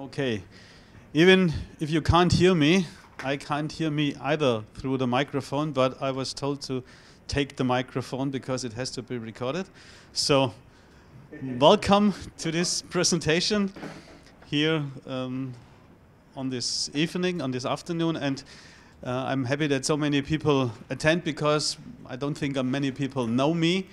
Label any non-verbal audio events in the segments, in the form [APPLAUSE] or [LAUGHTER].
Okay. Even if you can't hear me, I can't hear me either through the microphone, but I was told to take the microphone because it has to be recorded. So, welcome to this presentation here um, on this evening, on this afternoon, and uh, I'm happy that so many people attend because I don't think many people know me.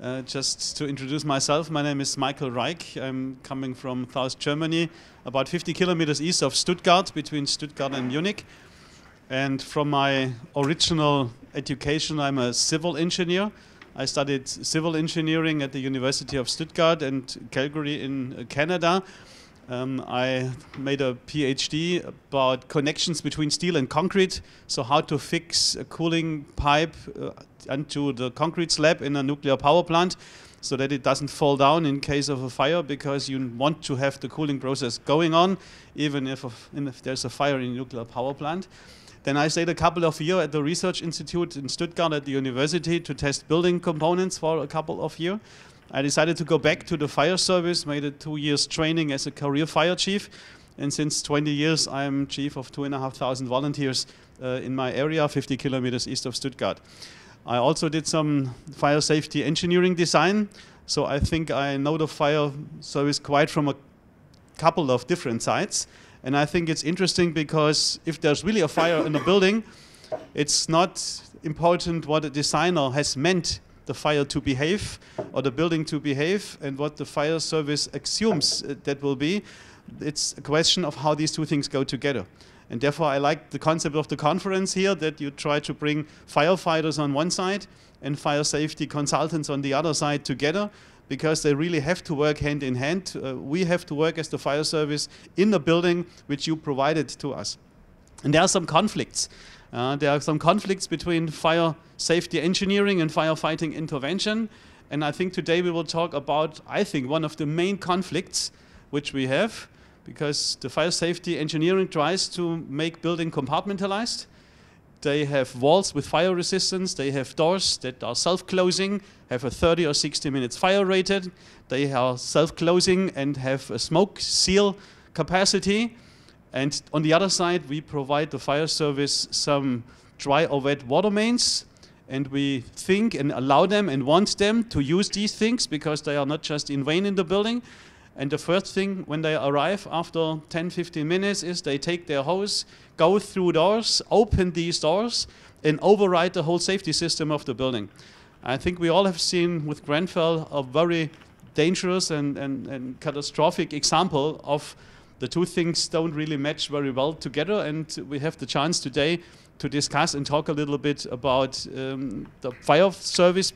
Uh, just to introduce myself, my name is Michael Reich. I'm coming from South Germany, about 50 kilometers east of Stuttgart, between Stuttgart and Munich. And from my original education, I'm a civil engineer. I studied civil engineering at the University of Stuttgart and Calgary in uh, Canada. Um, I made a PhD about connections between steel and concrete, so how to fix a cooling pipe uh, into the concrete slab in a nuclear power plant so that it doesn't fall down in case of a fire because you want to have the cooling process going on even if, a, if there's a fire in a nuclear power plant. Then I stayed a couple of years at the research institute in Stuttgart at the university to test building components for a couple of years. I decided to go back to the fire service, made a two years training as a career fire chief. And since 20 years, I'm chief of 2,500 volunteers uh, in my area, 50 kilometers east of Stuttgart. I also did some fire safety engineering design. So I think I know the fire service quite from a couple of different sides. And I think it's interesting because if there's really a fire in a building, it's not important what a designer has meant the fire to behave or the building to behave and what the fire service assumes that will be. It's a question of how these two things go together. And therefore, I like the concept of the conference here that you try to bring firefighters on one side and fire safety consultants on the other side together because they really have to work hand in hand. Uh, we have to work as the fire service in the building which you provided to us. And there are some conflicts. Uh, there are some conflicts between fire safety engineering and firefighting intervention. And I think today we will talk about, I think, one of the main conflicts which we have, because the fire safety engineering tries to make building compartmentalized. They have walls with fire resistance, they have doors that are self-closing, have a 30 or 60 minutes fire rated, they are self-closing and have a smoke seal capacity. And on the other side, we provide the fire service some dry or wet water mains and we think and allow them and want them to use these things because they are not just in vain in the building. And the first thing when they arrive after 10, 15 minutes is they take their hose, go through doors, open these doors, and override the whole safety system of the building. I think we all have seen with Grenfell a very dangerous and, and, and catastrophic example of the two things don't really match very well together. And we have the chance today to discuss and talk a little bit about um, the fire service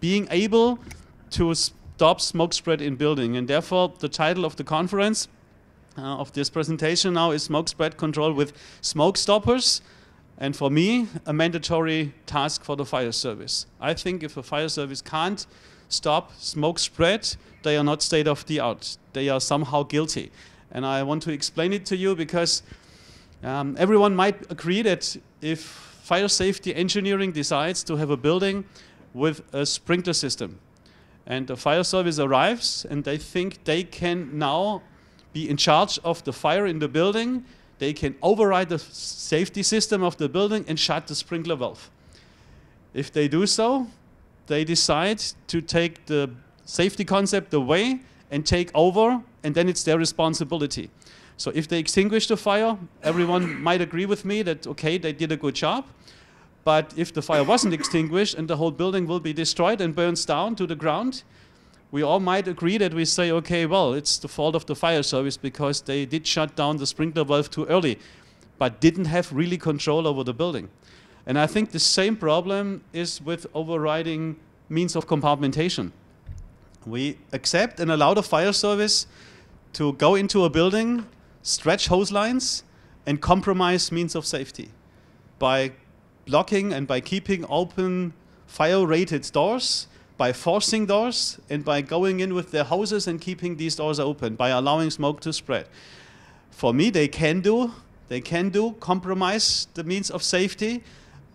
being able to stop smoke spread in building. And therefore, the title of the conference uh, of this presentation now is Smoke Spread Control with Smoke Stoppers. And for me, a mandatory task for the fire service. I think if a fire service can't stop smoke spread, they are not state of the art. They are somehow guilty. And I want to explain it to you because um, everyone might agree that if fire safety engineering decides to have a building with a sprinkler system, and the fire service arrives and they think they can now be in charge of the fire in the building. They can override the safety system of the building and shut the sprinkler valve. If they do so, they decide to take the safety concept away and take over, and then it's their responsibility. So if they extinguish the fire, everyone might agree with me that, okay, they did a good job. But if the fire wasn't extinguished and the whole building will be destroyed and burns down to the ground, we all might agree that we say, okay, well, it's the fault of the fire service because they did shut down the sprinkler valve too early, but didn't have really control over the building. And I think the same problem is with overriding means of compartmentation. We accept and allow the fire service to go into a building, stretch hose lines, and compromise means of safety by blocking and by keeping open fire-rated doors, by forcing doors, and by going in with their hoses and keeping these doors open, by allowing smoke to spread. For me, they can do, they can do, compromise the means of safety,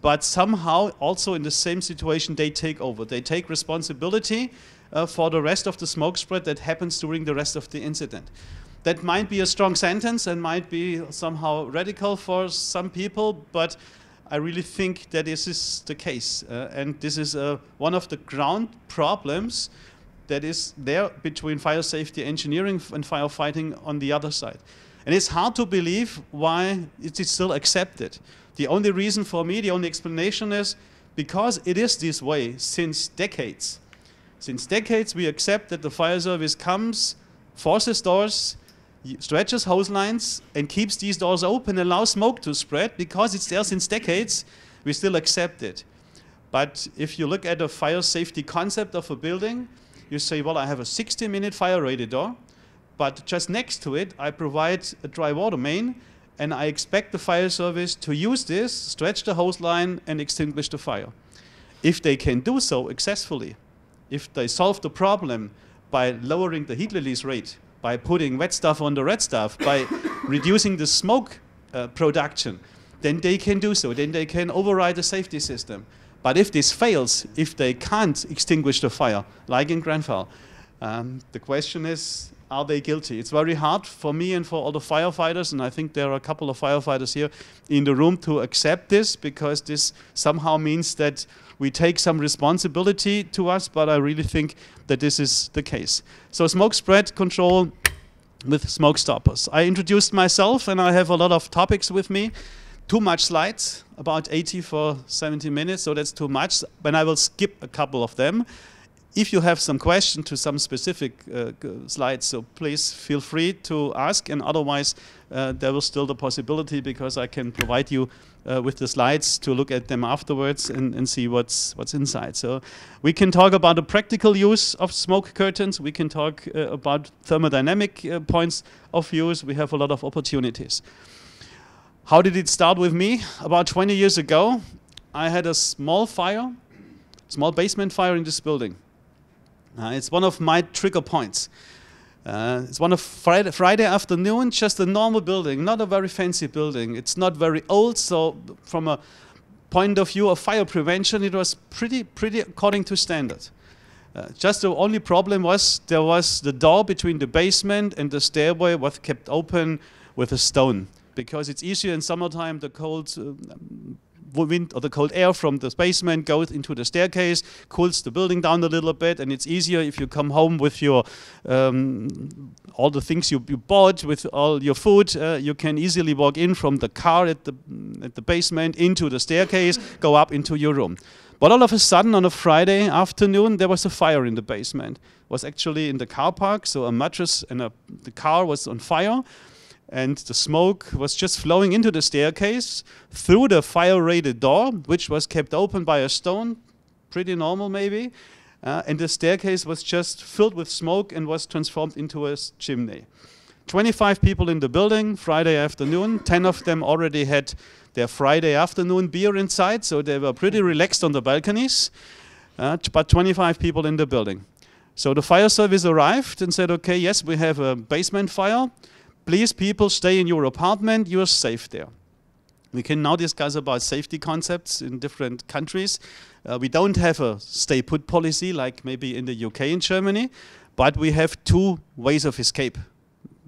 but somehow also in the same situation they take over. They take responsibility uh, for the rest of the smoke spread that happens during the rest of the incident. That might be a strong sentence and might be somehow radical for some people, but I really think that this is the case. Uh, and this is uh, one of the ground problems that is there between fire safety engineering and firefighting on the other side. And it's hard to believe why it is still accepted. The only reason for me, the only explanation is because it is this way since decades. Since decades, we accept that the fire service comes, forces doors, stretches hose lines and keeps these doors open, allows smoke to spread because it's there since decades, we still accept it. But if you look at the fire safety concept of a building, you say, well, I have a 60 minute fire rated door, but just next to it, I provide a dry water main and I expect the fire service to use this, stretch the hose line and extinguish the fire. If they can do so successfully, if they solve the problem by lowering the heat release rate, by putting wet stuff on the red stuff, by [LAUGHS] reducing the smoke uh, production, then they can do so. Then they can override the safety system. But if this fails, if they can't extinguish the fire, like in Grenfell, um, the question is, are they guilty? It's very hard for me and for all the firefighters, and I think there are a couple of firefighters here in the room to accept this because this somehow means that we take some responsibility to us, but I really think that this is the case. So smoke spread control with smoke stoppers. I introduced myself and I have a lot of topics with me. Too much slides, about 80 for 70 minutes, so that's too much. But I will skip a couple of them if you have some question to some specific uh, slides, so please feel free to ask. And otherwise, uh, there was still the possibility because I can provide you uh, with the slides to look at them afterwards and, and see what's what's inside. So we can talk about the practical use of smoke curtains. We can talk uh, about thermodynamic uh, points of views. We have a lot of opportunities. How did it start with me? About 20 years ago, I had a small fire, small basement fire in this building uh, it's one of my trigger points. Uh, it's one of Friday, Friday afternoon, just a normal building, not a very fancy building. It's not very old, so from a point of view of fire prevention, it was pretty, pretty according to standard. Uh, just the only problem was there was the door between the basement and the stairway was kept open with a stone because it's easier in summertime. The cold uh, wind or the cold air from the basement goes into the staircase, cools the building down a little bit, and it's easier if you come home with your um, all the things you, you, bought with all your food. Uh, you can easily walk in from the car at the at the basement into the staircase, go up into your room. But all of a sudden, on a Friday afternoon, there was a fire in the basement. It was actually in the car park, so a mattress and a, the car was on fire and the smoke was just flowing into the staircase through the fire rated door, which was kept open by a stone, pretty normal maybe. Uh, and the staircase was just filled with smoke and was transformed into a chimney. 25 people in the building Friday afternoon. 10 of them already had their Friday afternoon beer inside, so they were pretty relaxed on the balconies. Uh, but 25 people in the building. So the fire service arrived and said, okay, yes, we have a basement fire please, people, stay in your apartment, you're safe there. We can now discuss about safety concepts in different countries. Uh, we don't have a stay put policy like maybe in the UK and Germany, but we have two ways of escape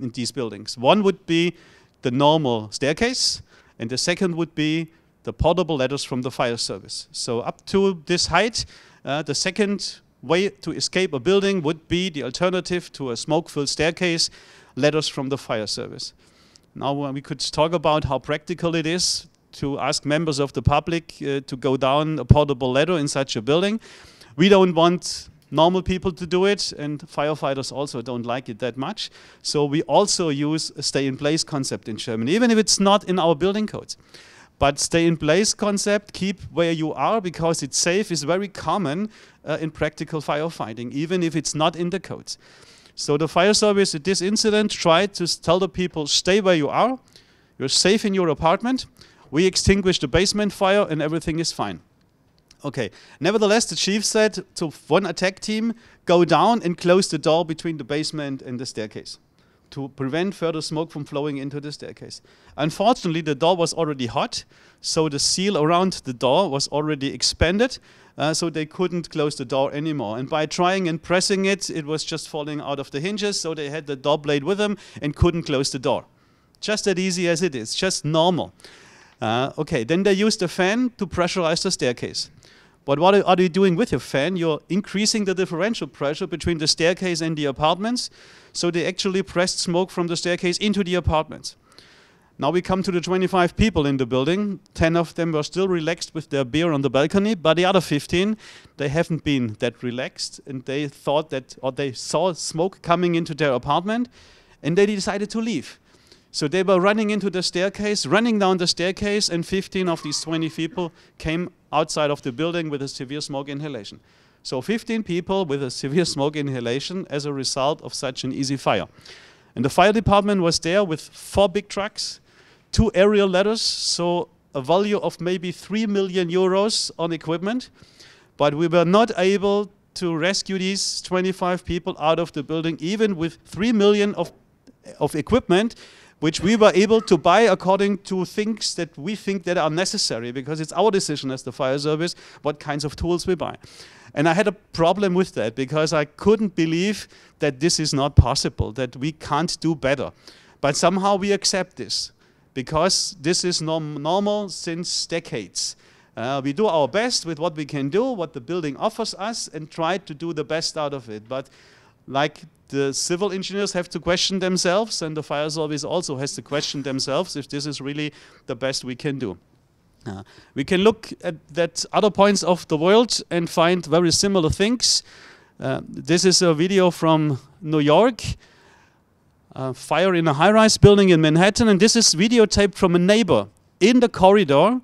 in these buildings. One would be the normal staircase, and the second would be the portable ladders from the fire service. So up to this height, uh, the second way to escape a building would be the alternative to a smoke-filled staircase letters from the fire service. Now uh, we could talk about how practical it is to ask members of the public uh, to go down a portable ladder in such a building. We don't want normal people to do it, and firefighters also don't like it that much. So we also use a stay-in-place concept in Germany, even if it's not in our building codes. But stay-in-place concept, keep where you are because it's safe, is very common uh, in practical firefighting, even if it's not in the codes. So the fire service at this incident tried to tell the people, stay where you are, you're safe in your apartment, we extinguish the basement fire and everything is fine. Okay, nevertheless, the chief said to one attack team, go down and close the door between the basement and the staircase to prevent further smoke from flowing into the staircase. Unfortunately, the door was already hot, so the seal around the door was already expanded, uh, so they couldn't close the door anymore. And by trying and pressing it, it was just falling out of the hinges, so they had the door blade with them and couldn't close the door. Just as easy as it is, just normal. Uh, okay, then they used a fan to pressurize the staircase. But what are you doing with your fan? You're increasing the differential pressure between the staircase and the apartments, so they actually pressed smoke from the staircase into the apartments. Now we come to the 25 people in the building. 10 of them were still relaxed with their beer on the balcony, but the other 15, they haven't been that relaxed and they thought that, or they saw smoke coming into their apartment and they decided to leave. So they were running into the staircase, running down the staircase, and 15 of these 20 people came outside of the building with a severe smoke inhalation. So 15 people with a [LAUGHS] severe smoke inhalation as a result of such an easy fire. And the fire department was there with four big trucks two aerial ladders, so a value of maybe 3 million euros on equipment. But we were not able to rescue these 25 people out of the building, even with 3 million of, of equipment, which we were able to buy according to things that we think that are necessary, because it's our decision as the fire service what kinds of tools we buy. And I had a problem with that because I couldn't believe that this is not possible, that we can't do better. But somehow we accept this because this is norm normal since decades. Uh, we do our best with what we can do, what the building offers us, and try to do the best out of it. But like the civil engineers have to question themselves, and the fire service also has to question themselves if this is really the best we can do. Uh, we can look at that other points of the world and find very similar things. Uh, this is a video from New York uh, fire in a high rise building in Manhattan, and this is videotaped from a neighbor in the corridor.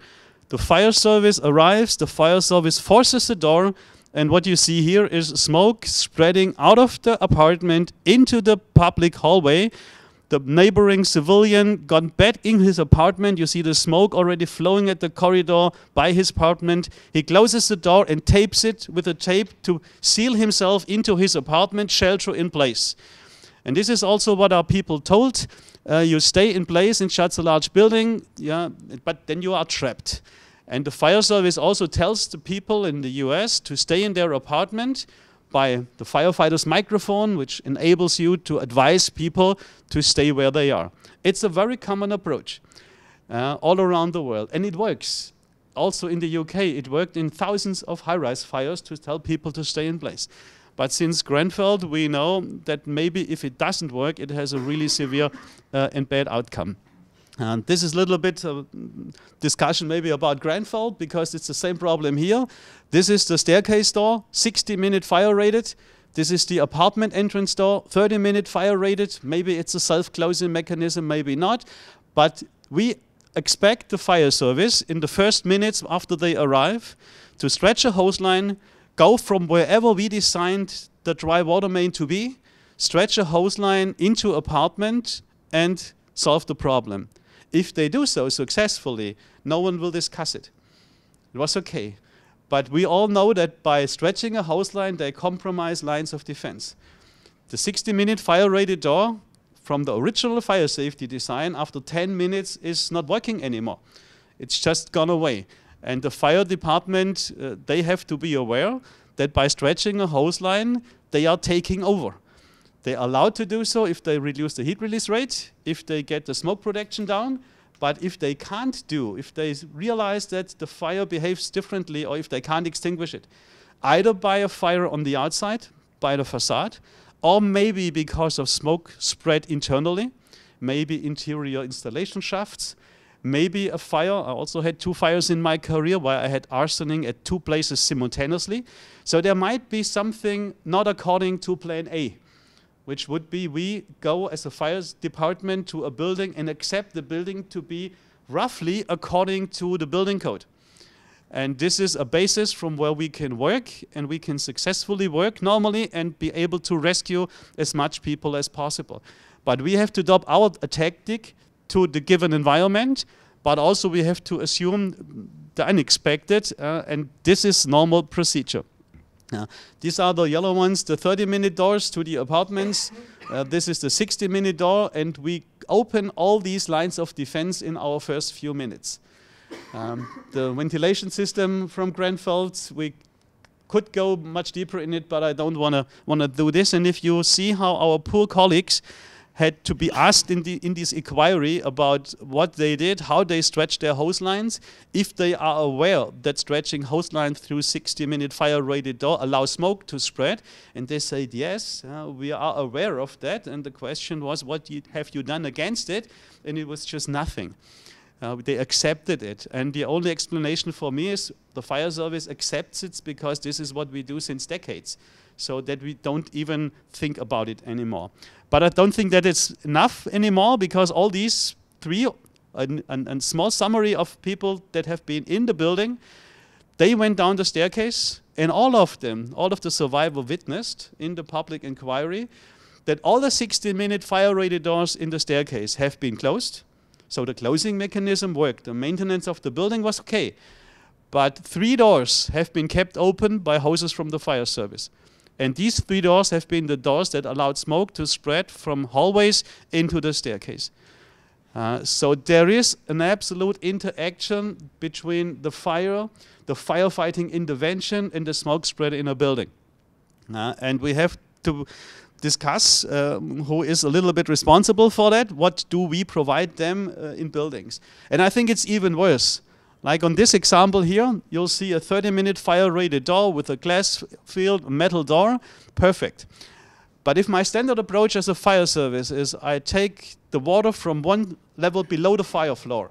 The fire service arrives, the fire service forces the door, and what you see here is smoke spreading out of the apartment into the public hallway. The neighboring civilian got back in his apartment. You see the smoke already flowing at the corridor by his apartment. He closes the door and tapes it with a tape to seal himself into his apartment, shelter in place. And this is also what our people told. Uh, you stay in place in such a large building, yeah, but then you are trapped. And the fire service also tells the people in the US to stay in their apartment by the firefighter's microphone, which enables you to advise people to stay where they are. It's a very common approach uh, all around the world, and it works. Also in the UK, it worked in thousands of high rise fires to tell people to stay in place. But since Grenfell, we know that maybe if it doesn't work, it has a really severe uh, and bad outcome. And this is a little bit of uh, discussion maybe about Grenfell because it's the same problem here. This is the staircase door, 60 minute fire rated. This is the apartment entrance door, 30 minute fire rated. Maybe it's a self-closing mechanism, maybe not. But we expect the fire service in the first minutes after they arrive to stretch a hose line go from wherever we designed the dry water main to be, stretch a hose line into apartment and solve the problem. If they do so successfully, no one will discuss it. It was okay. But we all know that by stretching a hose line, they compromise lines of defense. The 60 minute fire rated door from the original fire safety design after 10 minutes is not working anymore. It's just gone away. And the fire department, uh, they have to be aware that by stretching a hose line, they are taking over. They are allowed to do so if they reduce the heat release rate, if they get the smoke production down, but if they can't do, if they realize that the fire behaves differently or if they can't extinguish it, either by a fire on the outside, by the facade, or maybe because of smoke spread internally, maybe interior installation shafts, maybe a fire. I also had two fires in my career where I had arsoning at two places simultaneously. So there might be something not according to plan A, which would be we go as a fire department to a building and accept the building to be roughly according to the building code. And this is a basis from where we can work and we can successfully work normally and be able to rescue as much people as possible. But we have to adopt our tactic to the given environment, but also we have to assume the unexpected, uh, and this is normal procedure. Uh, these are the yellow ones, the 30-minute doors to the apartments. Uh, this is the 60-minute door, and we open all these lines of defense in our first few minutes. Um, the ventilation system from Grenfeld, we could go much deeper in it, but I don't want to want to do this. And if you see how our poor colleagues had to be asked in, the, in this inquiry about what they did, how they stretched their hose lines, if they are aware that stretching hose lines through 60 minute fire rated door allows smoke to spread. And they said, yes, uh, we are aware of that. And the question was, what have you done against it? And it was just nothing. Uh, they accepted it. And the only explanation for me is the fire service accepts it because this is what we do since decades so that we don't even think about it anymore. But I don't think that it's enough anymore because all these three and, small summary of people that have been in the building, they went down the staircase and all of them, all of the survivor witnessed in the public inquiry that all the 16 minute fire rated doors in the staircase have been closed. So the closing mechanism worked. The maintenance of the building was okay. But three doors have been kept open by hoses from the fire service. And these three doors have been the doors that allowed smoke to spread from hallways into the staircase. Uh, so there is an absolute interaction between the fire, the firefighting intervention, and the smoke spread in a building. Uh, and we have to discuss um, who is a little bit responsible for that. What do we provide them uh, in buildings? And I think it's even worse. Like on this example here, you'll see a 30-minute fire-rated door with a glass filled metal door, perfect. But if my standard approach as a fire service is I take the water from one level below the fire floor,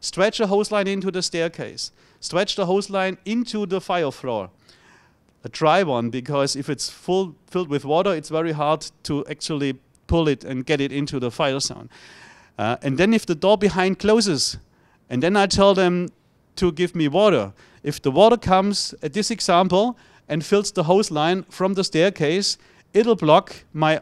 stretch a hose line into the staircase, stretch the hose line into the fire floor, a dry one because if it's full filled with water, it's very hard to actually pull it and get it into the fire zone. Uh, and then if the door behind closes, and then I tell them to give me water. If the water comes at this example and fills the hose line from the staircase, it'll block my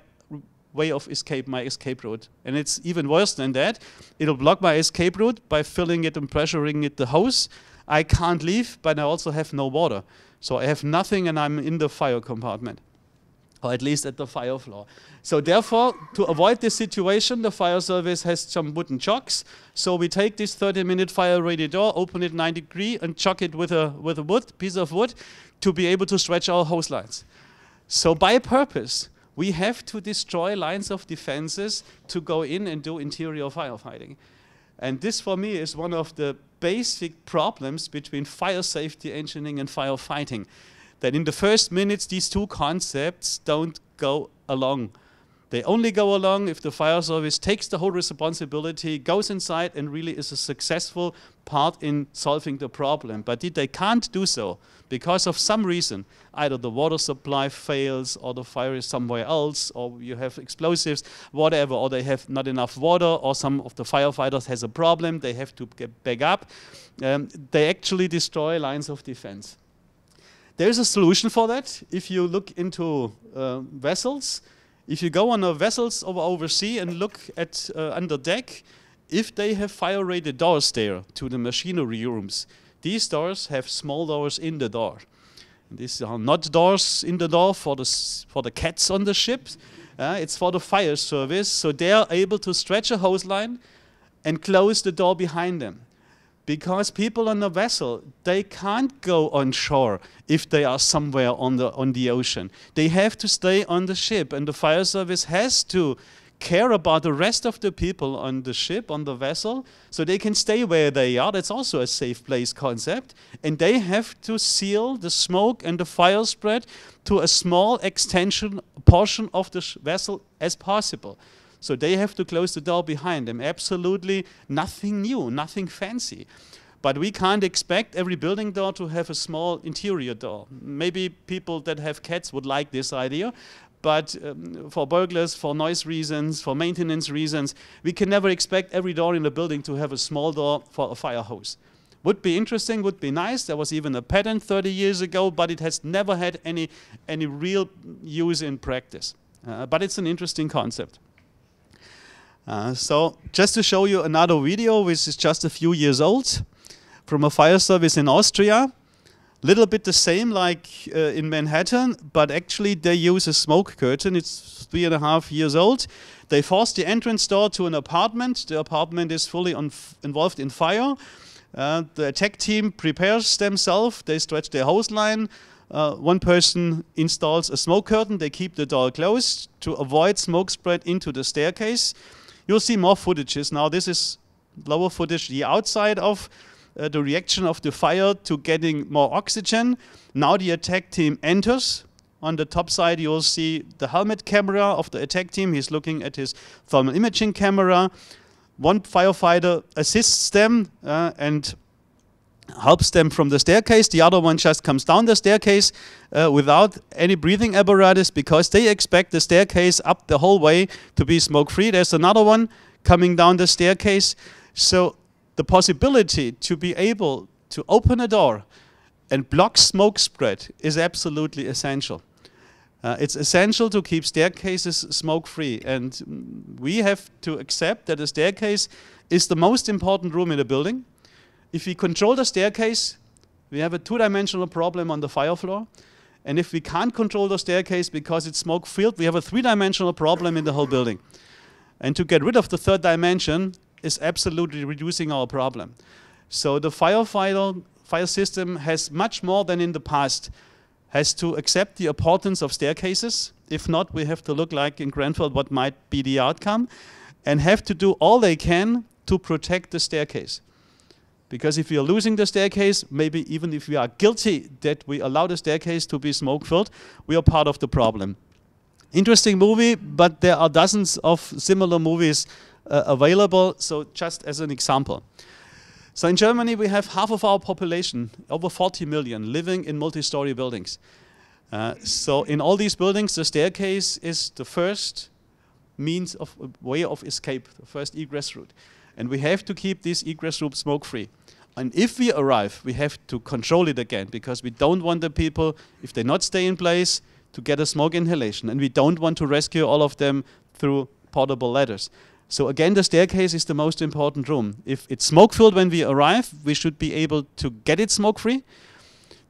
way of escape, my escape route. And it's even worse than that. It'll block my escape route by filling it and pressuring it the hose. I can't leave, but I also have no water. So I have nothing and I'm in the fire compartment or at least at the fire floor. So therefore, to avoid this situation, the fire service has some wooden chocks. So we take this 30-minute fire ready door, open it 90 degree, and chock it with a, with a wood, piece of wood to be able to stretch our hose lines. So by purpose, we have to destroy lines of defenses to go in and do interior firefighting. And this for me is one of the basic problems between fire safety engineering and firefighting that in the first minutes these two concepts don't go along. They only go along if the fire service takes the whole responsibility, goes inside, and really is a successful part in solving the problem. But if they can't do so because of some reason, either the water supply fails, or the fire is somewhere else, or you have explosives, whatever, or they have not enough water, or some of the firefighters has a problem, they have to get back up. Um, they actually destroy lines of defense. There's a solution for that. If you look into uh, vessels, if you go on a vessels over overseas and look at uh, under deck, if they have fire rated doors there to the machinery rooms, these doors have small doors in the door. these are not doors in the door for the for the cats on the ship. Uh, it's for the fire service, so they are able to stretch a hose line and close the door behind them because people on the vessel they can't go on shore if they are somewhere on the on the ocean they have to stay on the ship and the fire service has to care about the rest of the people on the ship on the vessel so they can stay where they are that's also a safe place concept and they have to seal the smoke and the fire spread to a small extension portion of the vessel as possible so they have to close the door behind them. Absolutely nothing new, nothing fancy. But we can't expect every building door to have a small interior door. Maybe people that have cats would like this idea, but um, for burglars, for noise reasons, for maintenance reasons, we can never expect every door in the building to have a small door for a fire hose. Would be interesting, would be nice. There was even a patent 30 years ago, but it has never had any, any real use in practice. Uh, but it's an interesting concept. Uh, so just to show you another video, which is just a few years old, from a fire service in Austria. Little bit the same like uh, in Manhattan, but actually they use a smoke curtain. It's three and a half years old. They force the entrance door to an apartment. The apartment is fully involved in fire. Uh, the attack team prepares themselves. They stretch their hose line. Uh, one person installs a smoke curtain. They keep the door closed to avoid smoke spread into the staircase. You'll see more footages. Now this is lower footage, the outside of uh, the reaction of the fire to getting more oxygen. Now the attack team enters. On the top side, you'll see the helmet camera of the attack team. He's looking at his thermal imaging camera. One firefighter assists them, uh, and helps them from the staircase. The other one just comes down the staircase uh, without any breathing apparatus because they expect the staircase up the whole way to be smoke free. There's another one coming down the staircase. So the possibility to be able to open a door and block smoke spread is absolutely essential. Uh, it's essential to keep staircases smoke free, and we have to accept that a staircase is the most important room in a building if we control the staircase, we have a two-dimensional problem on the fire floor. And if we can't control the staircase because it's smoke-filled, we have a three-dimensional problem in the whole building. And to get rid of the third dimension is absolutely reducing our problem. So the firefighter fire system has much more than in the past has to accept the importance of staircases. If not, we have to look like in Grenfell what might be the outcome and have to do all they can to protect the staircase. Because if we are losing the staircase, maybe even if we are guilty that we allow the staircase to be smoke filled, we are part of the problem. Interesting movie, but there are dozens of similar movies uh, available. So, just as an example. So, in Germany, we have half of our population, over 40 million, living in multi story buildings. Uh, so, in all these buildings, the staircase is the first means of way of escape, the first egress route. And we have to keep this egress route smoke free. And if we arrive, we have to control it again because we don't want the people, if they not stay in place, to get a smoke inhalation. And we don't want to rescue all of them through portable ladders. So again, the staircase is the most important room. If it's smoke-filled when we arrive, we should be able to get it smoke-free.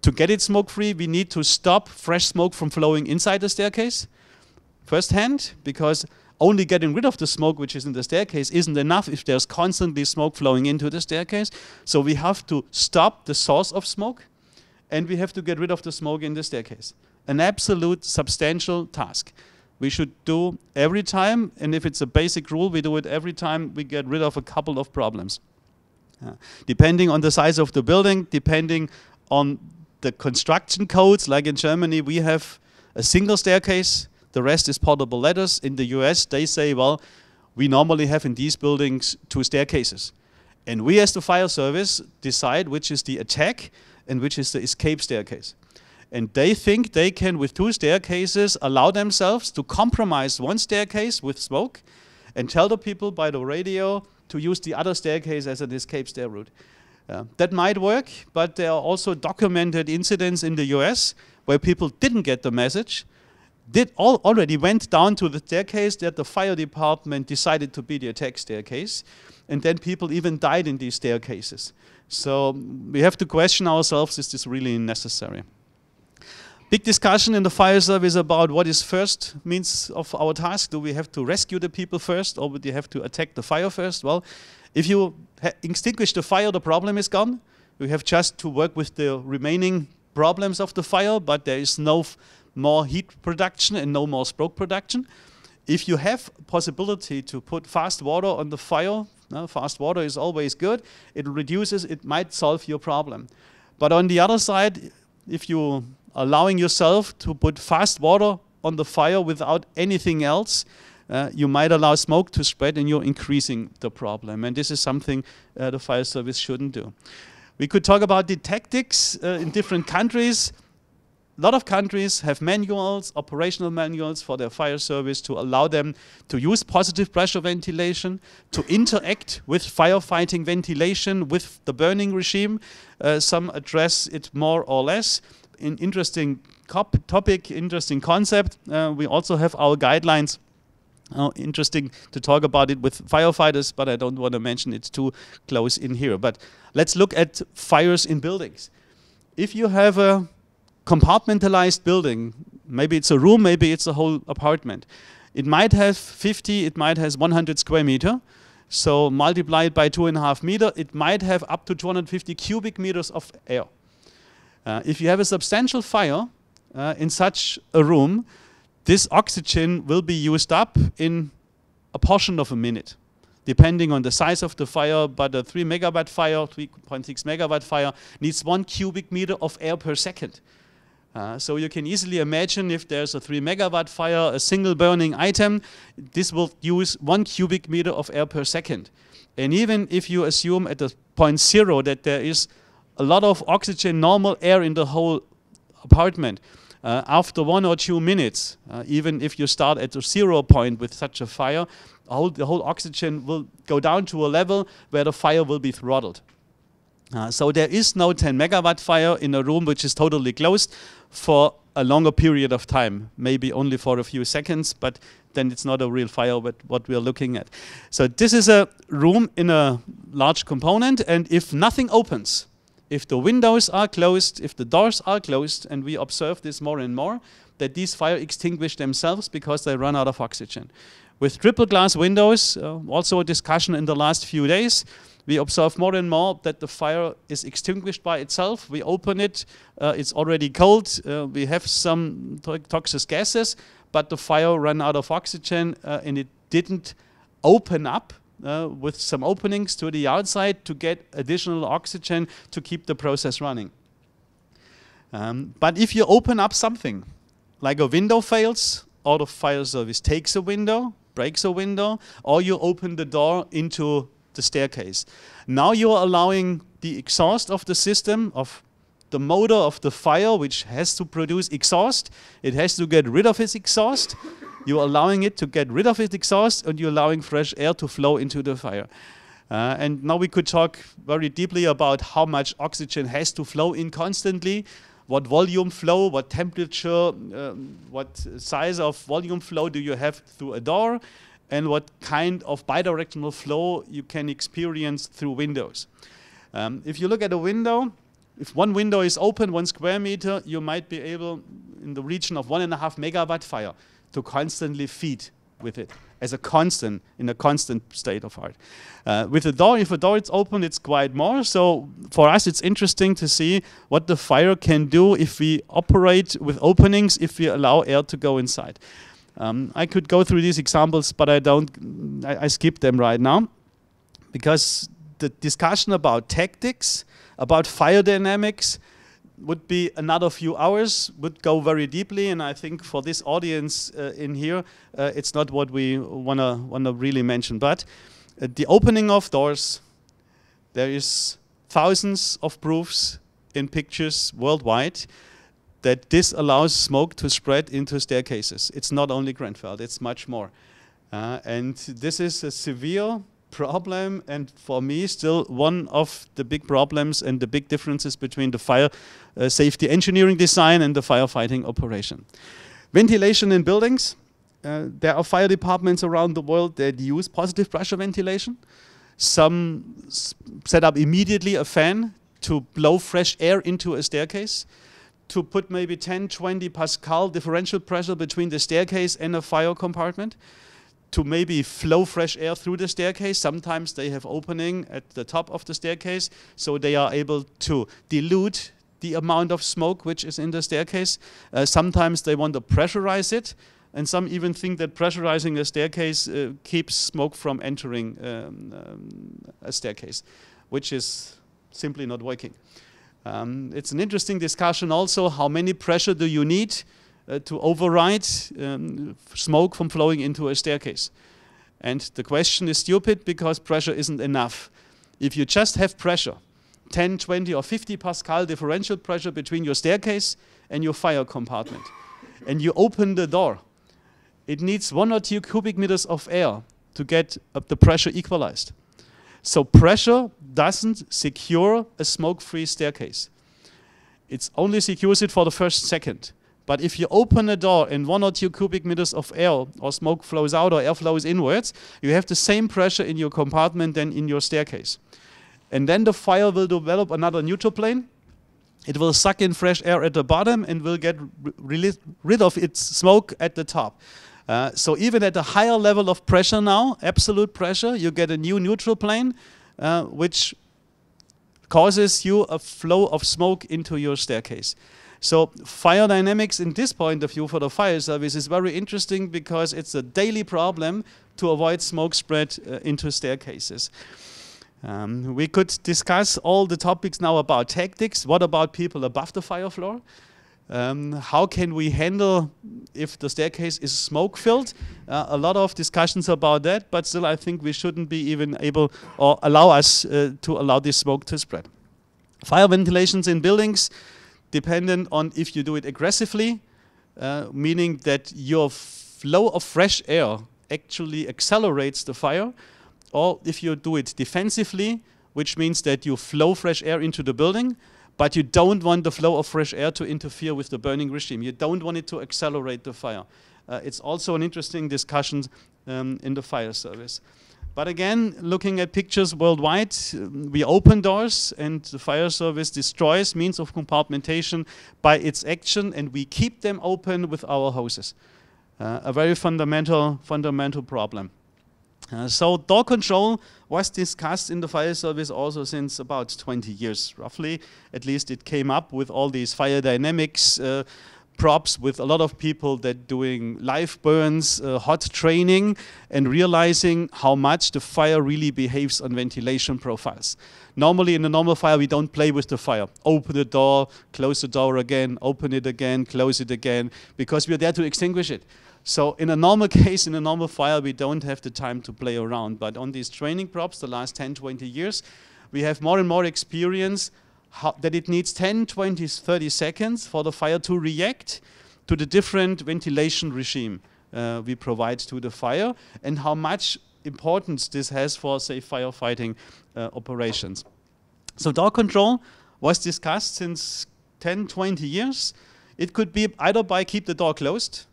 To get it smoke-free, we need to stop fresh smoke from flowing inside the staircase firsthand because only getting rid of the smoke which is in the staircase isn't enough if there's constantly smoke flowing into the staircase. So we have to stop the source of smoke and we have to get rid of the smoke in the staircase. An absolute substantial task. We should do every time, and if it's a basic rule, we do it every time we get rid of a couple of problems. Uh, depending on the size of the building, depending on the construction codes, like in Germany, we have a single staircase the rest is portable ladders. In the US, they say, well, we normally have in these buildings two staircases. And we as the fire service decide which is the attack and which is the escape staircase. And they think they can, with two staircases, allow themselves to compromise one staircase with smoke and tell the people by the radio to use the other staircase as an escape stair route. Uh, that might work, but there are also documented incidents in the US where people didn't get the message did all, already went down to the staircase that the fire department decided to be the attack staircase. And then people even died in these staircases. So we have to question ourselves, is this really necessary? Big discussion in the fire service about what is first means of our task. Do we have to rescue the people first or would you have to attack the fire first? Well, if you extinguish the fire, the problem is gone. We have just to work with the remaining problems of the fire, but there is no more heat production and no more smoke production. If you have possibility to put fast water on the fire, fast water is always good, it reduces, it might solve your problem. But on the other side, if you allowing yourself to put fast water on the fire without anything else, uh, you might allow smoke to spread and you're increasing the problem. And this is something uh, the fire service shouldn't do. We could talk about the tactics uh, in different countries a lot of countries have manuals, operational manuals for their fire service to allow them to use positive pressure ventilation, to interact with firefighting ventilation, with the burning regime. Uh, some address it more or less. An interesting topic, interesting concept. Uh, we also have our guidelines. Oh, interesting to talk about it with firefighters, but I don't want to mention it too close in here. But let's look at fires in buildings. If you have a compartmentalized building. Maybe it's a room, maybe it's a whole apartment. It might have 50, it might have 100 square meter. So multiply it by two and a half meter, it might have up to 250 cubic meters of air. Uh, if you have a substantial fire uh, in such a room, this oxygen will be used up in a portion of a minute, depending on the size of the fire. But a 3 megawatt fire, 3.6 megawatt fire, needs one cubic meter of air per second. Uh, so you can easily imagine if there's a 3 megawatt fire, a single burning item, this will use 1 cubic meter of air per second. And even if you assume at the point zero that there is a lot of oxygen, normal air in the whole apartment, uh, after one or two minutes, uh, even if you start at the zero point with such a fire, the whole oxygen will go down to a level where the fire will be throttled. Uh, so there is no 10 megawatt fire in a room which is totally closed for a longer period of time, maybe only for a few seconds, but then it's not a real fire but what we're looking at. So this is a room in a large component and if nothing opens, if the windows are closed, if the doors are closed, and we observe this more and more, that these fire extinguish themselves because they run out of oxygen. With triple glass windows, uh, also a discussion in the last few days, we observe more and more that the fire is extinguished by itself. We open it, uh, it's already cold. Uh, we have some to toxic gases, but the fire ran out of oxygen uh, and it didn't open up. Uh, with some openings to the outside to get additional oxygen to keep the process running. Um, but if you open up something, like a window fails, or the fire service takes a window, breaks a window, or you open the door into the staircase. Now you are allowing the exhaust of the system, of the motor of the fire, which has to produce exhaust, it has to get rid of its exhaust. You're allowing it to get rid of its exhaust and you're allowing fresh air to flow into the fire. Uh, and now we could talk very deeply about how much oxygen has to flow in constantly, what volume flow, what temperature, um, what size of volume flow do you have through a door, and what kind of bidirectional flow you can experience through windows. Um, if you look at a window, if one window is open one square meter, you might be able, in the region of one and a half megawatt fire, to constantly feed with it as a constant in a constant state of art. Uh, with a door, if a door is open, it's quite more. So for us, it's interesting to see what the fire can do if we operate with openings, if we allow air to go inside. Um, I could go through these examples, but I don't. I, I skip them right now because the discussion about tactics, about fire dynamics, would be another few hours, would go very deeply, and I think for this audience uh, in here, uh, it's not what we wanna wanna really mention. But uh, the opening of doors, there is thousands of proofs in pictures worldwide that this allows smoke to spread into staircases. It's not only Grenfell, it's much more. Uh, and this is a severe problem and for me still one of the big problems and the big differences between the fire uh, safety engineering design and the firefighting operation. Ventilation in buildings. Uh, there are fire departments around the world that use positive pressure ventilation. Some set up immediately a fan to blow fresh air into a staircase to put maybe 10, 20 Pascal differential pressure between the staircase and a fire compartment to maybe flow fresh air through the staircase. Sometimes they have opening at the top of the staircase, so they are able to dilute the amount of smoke which is in the staircase. Uh, sometimes they want to pressurize it, and some even think that pressurizing a staircase uh, keeps smoke from entering um, um, a staircase, which is simply not working. Um, it's an interesting discussion also, how many pressure do you need uh, to override um, smoke from flowing into a staircase? And the question is stupid because pressure isn't enough. If you just have pressure, 10, 20 or 50 Pascal differential pressure between your staircase and your fire compartment, [LAUGHS] and you open the door, it needs one or two cubic meters of air to get the pressure equalized. So pressure doesn't secure a smoke-free staircase. It only secures it for the first second. But if you open a door and one or two cubic meters of air or smoke flows out or air flows inwards, you have the same pressure in your compartment than in your staircase. And then the fire will develop another neutral plane. It will suck in fresh air at the bottom and will get rid of its smoke at the top. Uh, so even at a higher level of pressure now, absolute pressure, you get a new neutral plane uh, which causes you a flow of smoke into your staircase. So fire dynamics in this point of view for the fire service is very interesting because it's a daily problem to avoid smoke spread uh, into staircases. Um, we could discuss all the topics now about tactics. What about people above the fire floor? Um, how can we handle if the staircase is smoke filled? Uh, a lot of discussions about that, but still, I think we shouldn't be even able or allow us uh, to allow this smoke to spread. Fire ventilations in buildings dependent on if you do it aggressively, uh, meaning that your flow of fresh air actually accelerates the fire, or if you do it defensively, which means that you flow fresh air into the building but you don't want the flow of fresh air to interfere with the burning regime. You don't want it to accelerate the fire. Uh, it's also an interesting discussion um, in the fire service. But again, looking at pictures worldwide, we open doors and the fire service destroys means of compartmentation by its action and we keep them open with our hoses. Uh, a very fundamental, fundamental problem. Uh, so door control was discussed in the fire service also since about 20 years, roughly. At least it came up with all these fire dynamics uh, props with a lot of people that doing live burns, uh, hot training, and realizing how much the fire really behaves on ventilation profiles. Normally in a normal fire, we don't play with the fire. Open the door, close the door again, open it again, close it again, because we're there to extinguish it. So in a normal [LAUGHS] case, in a normal file, we don't have the time to play around. But on these training props, the last 10, 20 years, we have more and more experience that it needs 10, 20, 30 seconds for the fire to react to the different ventilation regime uh, we provide to the fire and how much importance this has for, say, firefighting uh, operations. So door control was discussed since 10, 20 years. It could be either by keep the door closed,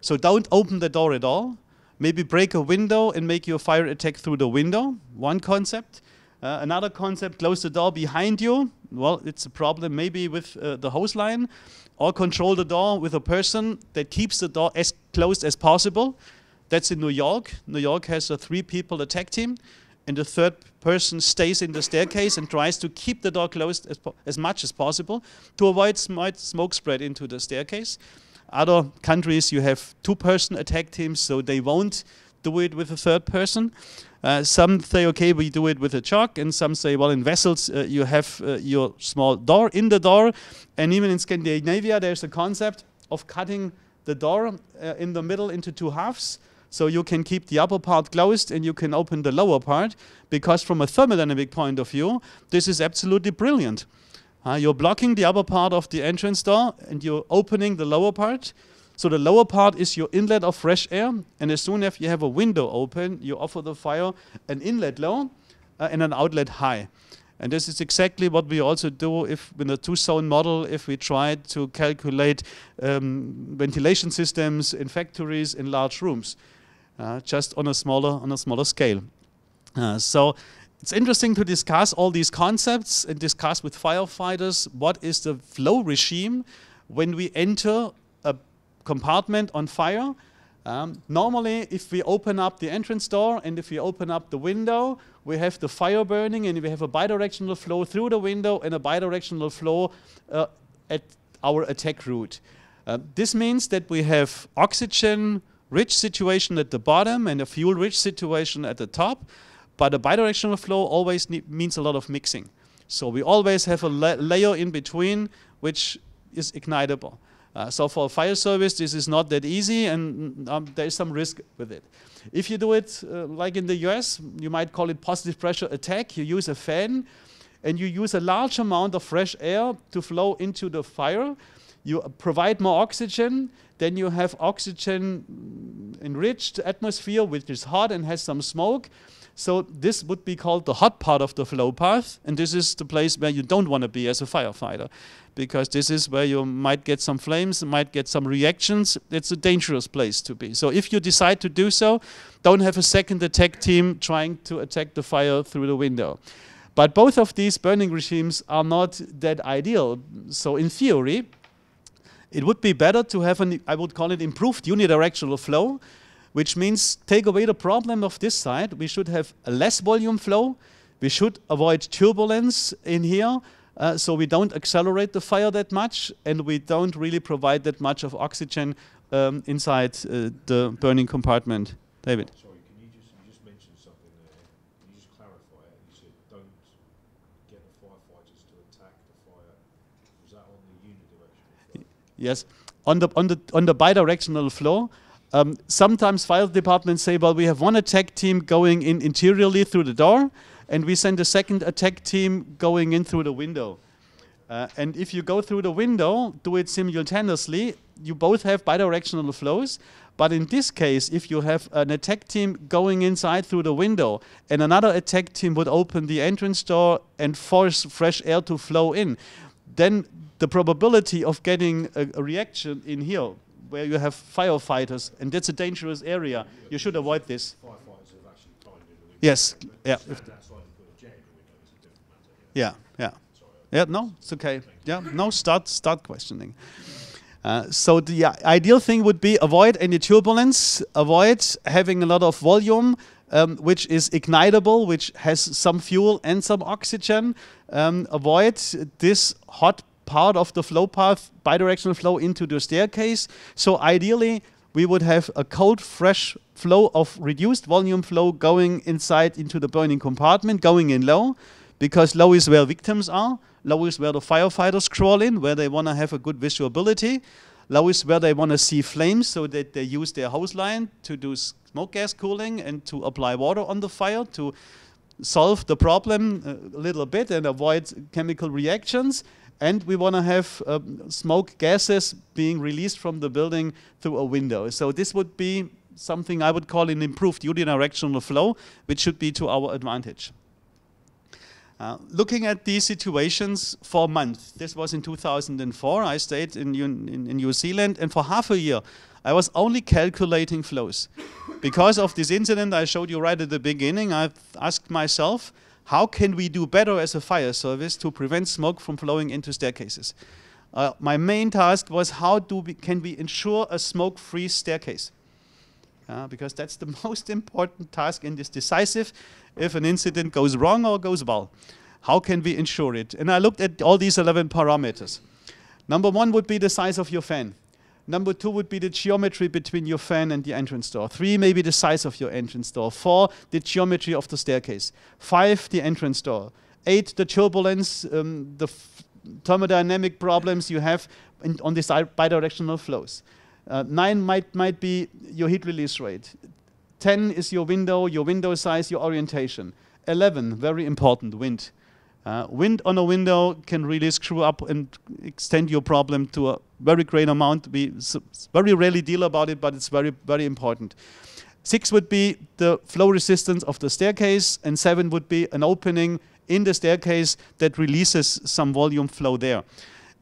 so don't open the door at all. Maybe break a window and make your fire attack through the window. One concept. Uh, another concept, close the door behind you. Well, it's a problem maybe with uh, the hose line. Or control the door with a person that keeps the door as closed as possible. That's in New York. New York has a three people attack team. And the third person stays in the staircase and tries to keep the door closed as, as much as possible to avoid sm smoke spread into the staircase. Other countries, you have two-person attack teams, so they won't do it with a third person. Uh, some say, okay, we do it with a chalk, and some say, well, in vessels, uh, you have uh, your small door in the door. And even in Scandinavia, there's a concept of cutting the door uh, in the middle into two halves. So you can keep the upper part closed and you can open the lower part, because from a thermodynamic point of view, this is absolutely brilliant. Uh, you're blocking the upper part of the entrance door and you're opening the lower part. So the lower part is your inlet of fresh air. And as soon as you have a window open, you offer the fire an inlet low uh, and an outlet high. And this is exactly what we also do if in the two-zone model, if we try to calculate um, ventilation systems in factories in large rooms, uh, just on a smaller on a smaller scale. Uh, so it's interesting to discuss all these concepts and discuss with firefighters what is the flow regime when we enter a compartment on fire. Um, normally, if we open up the entrance door and if we open up the window, we have the fire burning and we have a bidirectional flow through the window and a bidirectional flow uh, at our attack route. Uh, this means that we have oxygen rich situation at the bottom and a fuel rich situation at the top. But a bidirectional flow always means a lot of mixing. So we always have a la layer in between which is ignitable. Uh, so for fire service, this is not that easy, and mm, um, there is some risk with it. If you do it uh, like in the US, you might call it positive pressure attack. You use a fan, and you use a large amount of fresh air to flow into the fire. You provide more oxygen, then you have oxygen enriched atmosphere, which is hot and has some smoke so this would be called the hot part of the flow path, and this is the place where you don't want to be as a firefighter, because this is where you might get some flames, might get some reactions. It's a dangerous place to be. So if you decide to do so, don't have a second attack team trying to attack the fire through the window. But both of these burning regimes are not that ideal. So in theory, it would be better to have an, I would call it improved unidirectional flow, which means take away the problem of this side. We should have less volume flow. We should avoid turbulence in here. Uh, so we don't accelerate the fire that much and we don't really provide that much of oxygen um, inside uh, the burning compartment. David. Sorry, can you just, you just mention something there. Can you just clarify it? You said don't get the firefighters to attack the fire. Was that on the unidirectional flow? Yes. On the, on the, on the bidirectional flow, um, sometimes fire departments say, well, we have one attack team going in interiorly through the door, and we send a second attack team going in through the window. Uh, and if you go through the window, do it simultaneously, you both have bidirectional flows. But in this case, if you have an attack team going inside through the window and another attack team would open the entrance door and force fresh air to flow in, then the probability of getting a, a reaction in here where you have firefighters, and that's a dangerous area. You should avoid this. Yes. Yeah. Yeah. Yeah. Yeah. No, it's okay. Yeah. No, start start questioning. Uh, so the uh, ideal thing would be avoid any turbulence, avoid having a lot of volume, um, which is ignitable, which has some fuel and some oxygen. Um, avoid this hot part of the flow path, bidirectional flow into the staircase. So ideally, we would have a cold, fresh flow of reduced volume flow going inside into the burning compartment, going in low, because low is where victims are. Low is where the firefighters crawl in, where they want to have a good visibility. Low is where they want to see flames so that they use their hose line to do smoke gas cooling and to apply water on the fire to solve the problem uh, a little bit and avoid chemical reactions and we want to have um, smoke gases being released from the building through a window. So this would be something I would call an improved unidirectional flow, which should be to our advantage. Uh, looking at these situations for a month, this was in 2004, I stayed in, in, in New Zealand, and for half a year, I was only calculating flows. because of this incident I showed you right at the beginning, I've asked myself, how can we do better as a fire service to prevent smoke from flowing into staircases? Uh, my main task was how do we, can we ensure a smoke-free staircase? Uh, because that's the [LAUGHS] most important task and is decisive if an incident goes wrong or goes well. How can we ensure it? And I looked at all these 11 parameters. Number one would be the size of your fan. Number two would be the geometry between your fan and the entrance door. Three, maybe the size of your entrance door. Four, the geometry of the staircase. Five, the entrance door. Eight, the turbulence, um, the thermodynamic problems you have in, on these bidirectional flows. Uh, nine might, might be your heat release rate. 10 is your window, your window size, your orientation. 11, very important, wind. Uh, wind on a window can really screw up and extend your problem to a very great amount. We very rarely deal about it, but it's very, very important. Six would be the flow resistance of the staircase, and seven would be an opening in the staircase that releases some volume flow there.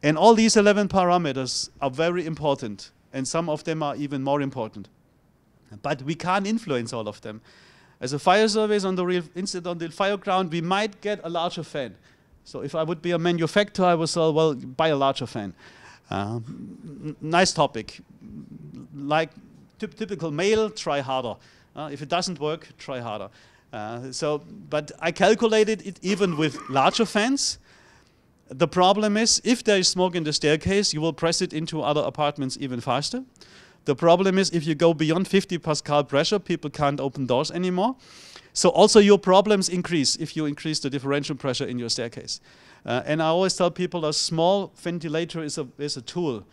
And all these 11 parameters are very important, and some of them are even more important. But we can't influence all of them as a fire service on the real instead on the fire ground, we might get a larger fan. So if I would be a manufacturer, I would sell well buy a larger fan. Um, nice topic. Like typical male, try harder. Uh, if it doesn't work, try harder. Uh, so, but I calculated it even with larger fans. The problem is, if there is smoke in the staircase, you will press it into other apartments even faster. The problem is if you go beyond 50 Pascal pressure, people can't open doors anymore. So also your problems increase if you increase the differential pressure in your staircase. Uh, and I always tell people a small ventilator is a, is a tool,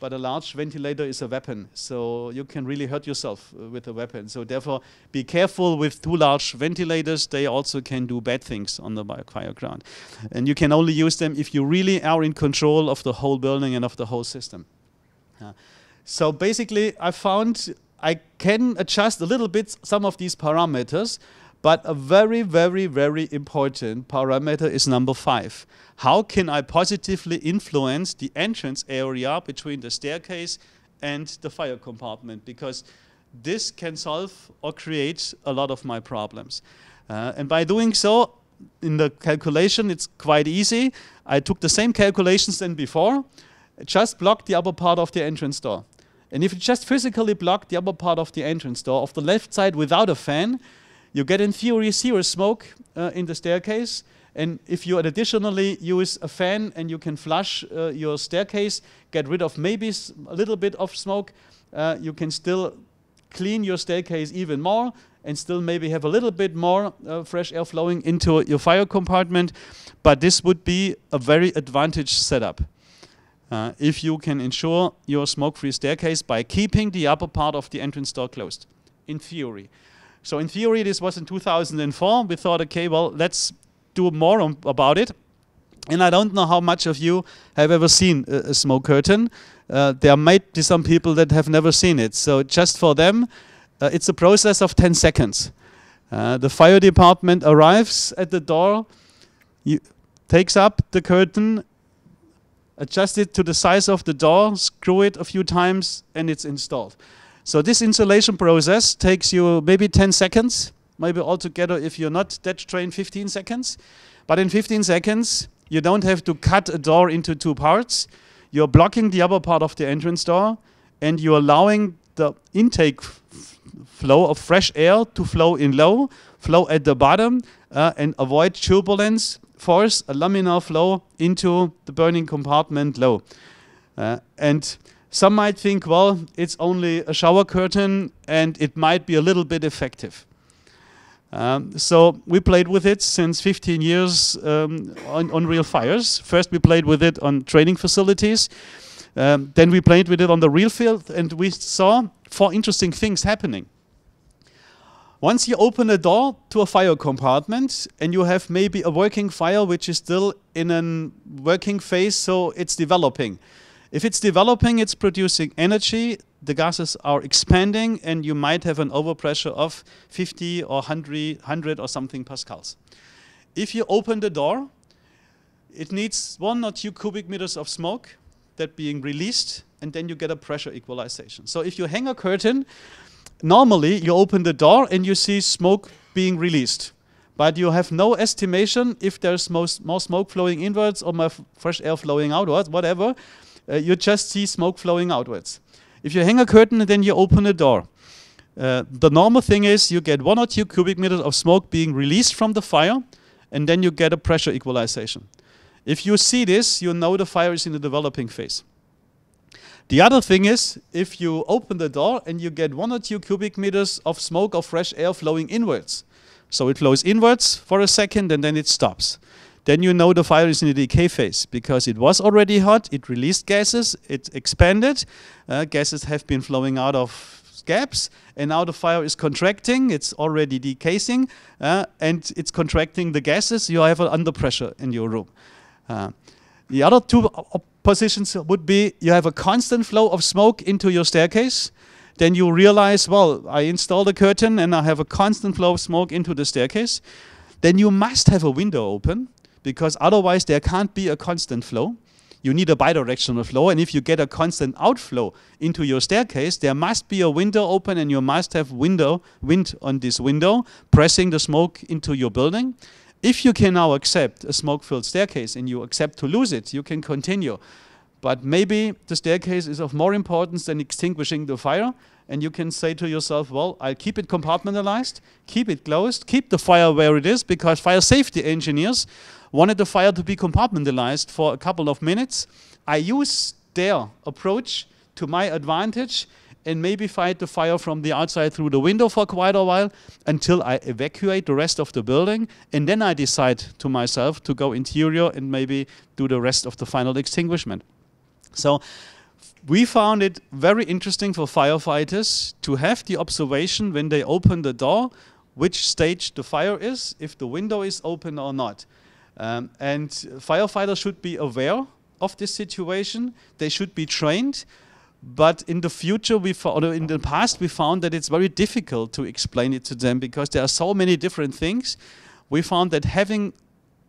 but a large ventilator is a weapon. So you can really hurt yourself uh, with a weapon. So therefore, be careful with too large ventilators. They also can do bad things on the fire ground. And you can only use them if you really are in control of the whole building and of the whole system. Uh, so basically, I found I can adjust a little bit some of these parameters, but a very, very, very important parameter is number five. How can I positively influence the entrance area between the staircase and the fire compartment? Because this can solve or create a lot of my problems. Uh, and by doing so, in the calculation, it's quite easy. I took the same calculations than before, just block the upper part of the entrance door. And if you just physically block the upper part of the entrance door of the left side without a fan, you get in theory zero smoke uh, in the staircase. And if you additionally use a fan and you can flush uh, your staircase, get rid of maybe a little bit of smoke, uh, you can still clean your staircase even more and still maybe have a little bit more uh, fresh air flowing into your fire compartment. But this would be a very advantage setup. Uh, if you can ensure your smoke-free staircase by keeping the upper part of the entrance door closed, in theory. So in theory, this was in 2004. We thought, okay, well, let's do more um, about it. And I don't know how much of you have ever seen a, a smoke curtain. Uh, there might be some people that have never seen it. So just for them, uh, it's a process of 10 seconds. Uh, the fire department arrives at the door, takes up the curtain, adjust it to the size of the door, screw it a few times, and it's installed. So this installation process takes you maybe 10 seconds, maybe altogether if you're not that trained 15 seconds. But in 15 seconds, you don't have to cut a door into two parts. You're blocking the upper part of the entrance door and you're allowing the intake flow of fresh air to flow in low, flow at the bottom, uh, and avoid turbulence force a laminar flow into the burning compartment low. Uh, and some might think, well, it's only a shower curtain and it might be a little bit effective. Um, so we played with it since 15 years um, on, on, real fires. First we played with it on training facilities. Um, then we played with it on the real field and we saw four interesting things happening. Once you open a door to a fire compartment and you have maybe a working fire which is still in a working phase, so it's developing. If it's developing, it's producing energy, the gases are expanding, and you might have an overpressure of 50 or 100, 100 or something pascals. If you open the door, it needs one or two cubic meters of smoke that being released, and then you get a pressure equalization. So if you hang a curtain, normally you open the door and you see smoke being released. But you have no estimation if there's most, more smoke flowing inwards or more fresh air flowing outwards, whatever. Uh, you just see smoke flowing outwards. If you hang a curtain and then you open the door, uh, the normal thing is you get one or two cubic meters of smoke being released from the fire, and then you get a pressure equalization. If you see this, you know the fire is in the developing phase. The other thing is, if you open the door and you get one or two cubic meters of smoke or fresh air flowing inwards. So it flows inwards for a second and then it stops. Then you know the fire is in the decay phase because it was already hot, it released gases, it expanded, uh, gases have been flowing out of gaps and now the fire is contracting it's already decasing uh, and it's contracting the gases you have uh, under pressure in your room uh, the other two op positions would be you have a constant flow of smoke into your staircase. Then you realize, well, I installed a curtain and I have a constant flow of smoke into the staircase. Then you must have a window open because otherwise there can't be a constant flow. You need a bidirectional flow, and if you get a constant outflow into your staircase, there must be a window open, and you must have window wind on this window pressing the smoke into your building if you can now accept a smoke-filled staircase and you accept to lose it, you can continue. But maybe the staircase is of more importance than extinguishing the fire, and you can say to yourself, well, I'll keep it compartmentalized, keep it closed, keep the fire where it is, because fire safety engineers wanted the fire to be compartmentalized for a couple of minutes. I use their approach to my advantage and maybe fight the fire from the outside through the window for quite a while until I evacuate the rest of the building. And then I decide to myself to go interior and maybe do the rest of the final extinguishment. So we found it very interesting for firefighters to have the observation when they open the door, which stage the fire is, if the window is open or not. Um, and firefighters should be aware of this situation. They should be trained but in the future we found, in the past we found that it's very difficult to explain it to them because there are so many different things we found that having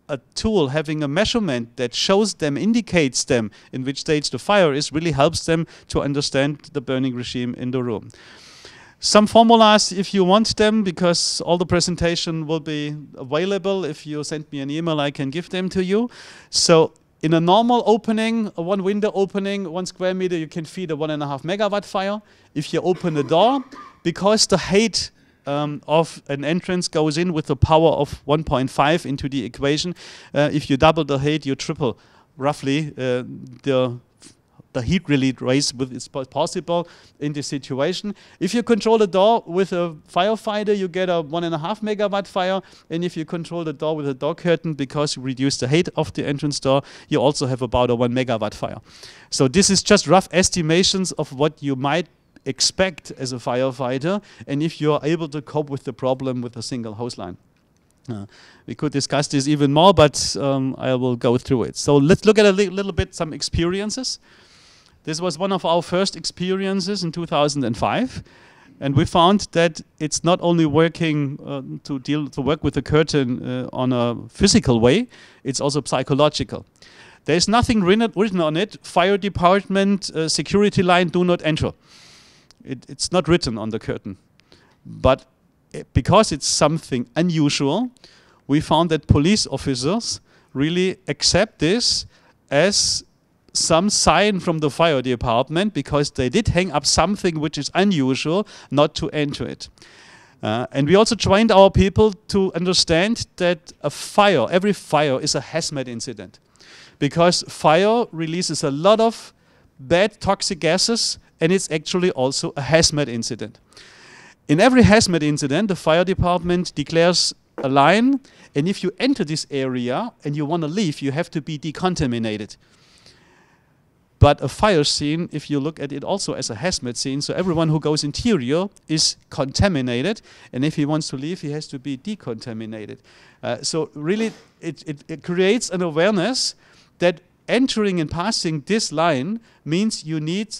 a tool having a measurement that shows them indicates them in which stage the fire is really helps them to understand the burning regime in the room some formulas if you want them because all the presentation will be available if you send me an email i can give them to you so in a normal opening, one window opening, one square meter, you can feed a one and a half megawatt fire. If you open the door, because the height um, of an entrance goes in with the power of 1.5 into the equation, uh, if you double the height, you triple roughly uh, the the heat really raise with it's possible in this situation. If you control the door with a firefighter, you get a one and a half megawatt fire. And if you control the door with a door curtain because you reduce the height of the entrance door, you also have about a one megawatt fire. So this is just rough estimations of what you might expect as a firefighter and if you're able to cope with the problem with a single hose line. Uh, we could discuss this even more, but um, I will go through it. So let's look at a li little bit some experiences. This was one of our first experiences in 2005. And we found that it's not only working uh, to deal to work with the curtain uh, on a physical way, it's also psychological. There's nothing written on it. Fire department, uh, security line, do not enter. It, it's not written on the curtain. But it, eh, because it's something unusual, we found that police officers really accept this as some sign from the fire department because they did hang up something which is unusual not to enter it. Uh, and we also trained our people to understand that a fire, every fire is a hazmat incident because fire releases a lot of bad toxic gases and it's actually also a hazmat incident. In every hazmat incident, the fire department declares a line and if you enter this area and you want to leave, you have to be decontaminated. But a fire scene, if you look at it also as a hazmat scene, so everyone who goes interior is contaminated, and if he wants to leave, he has to be decontaminated. Uh, so really, it, it, it creates an awareness that entering and passing this line means you need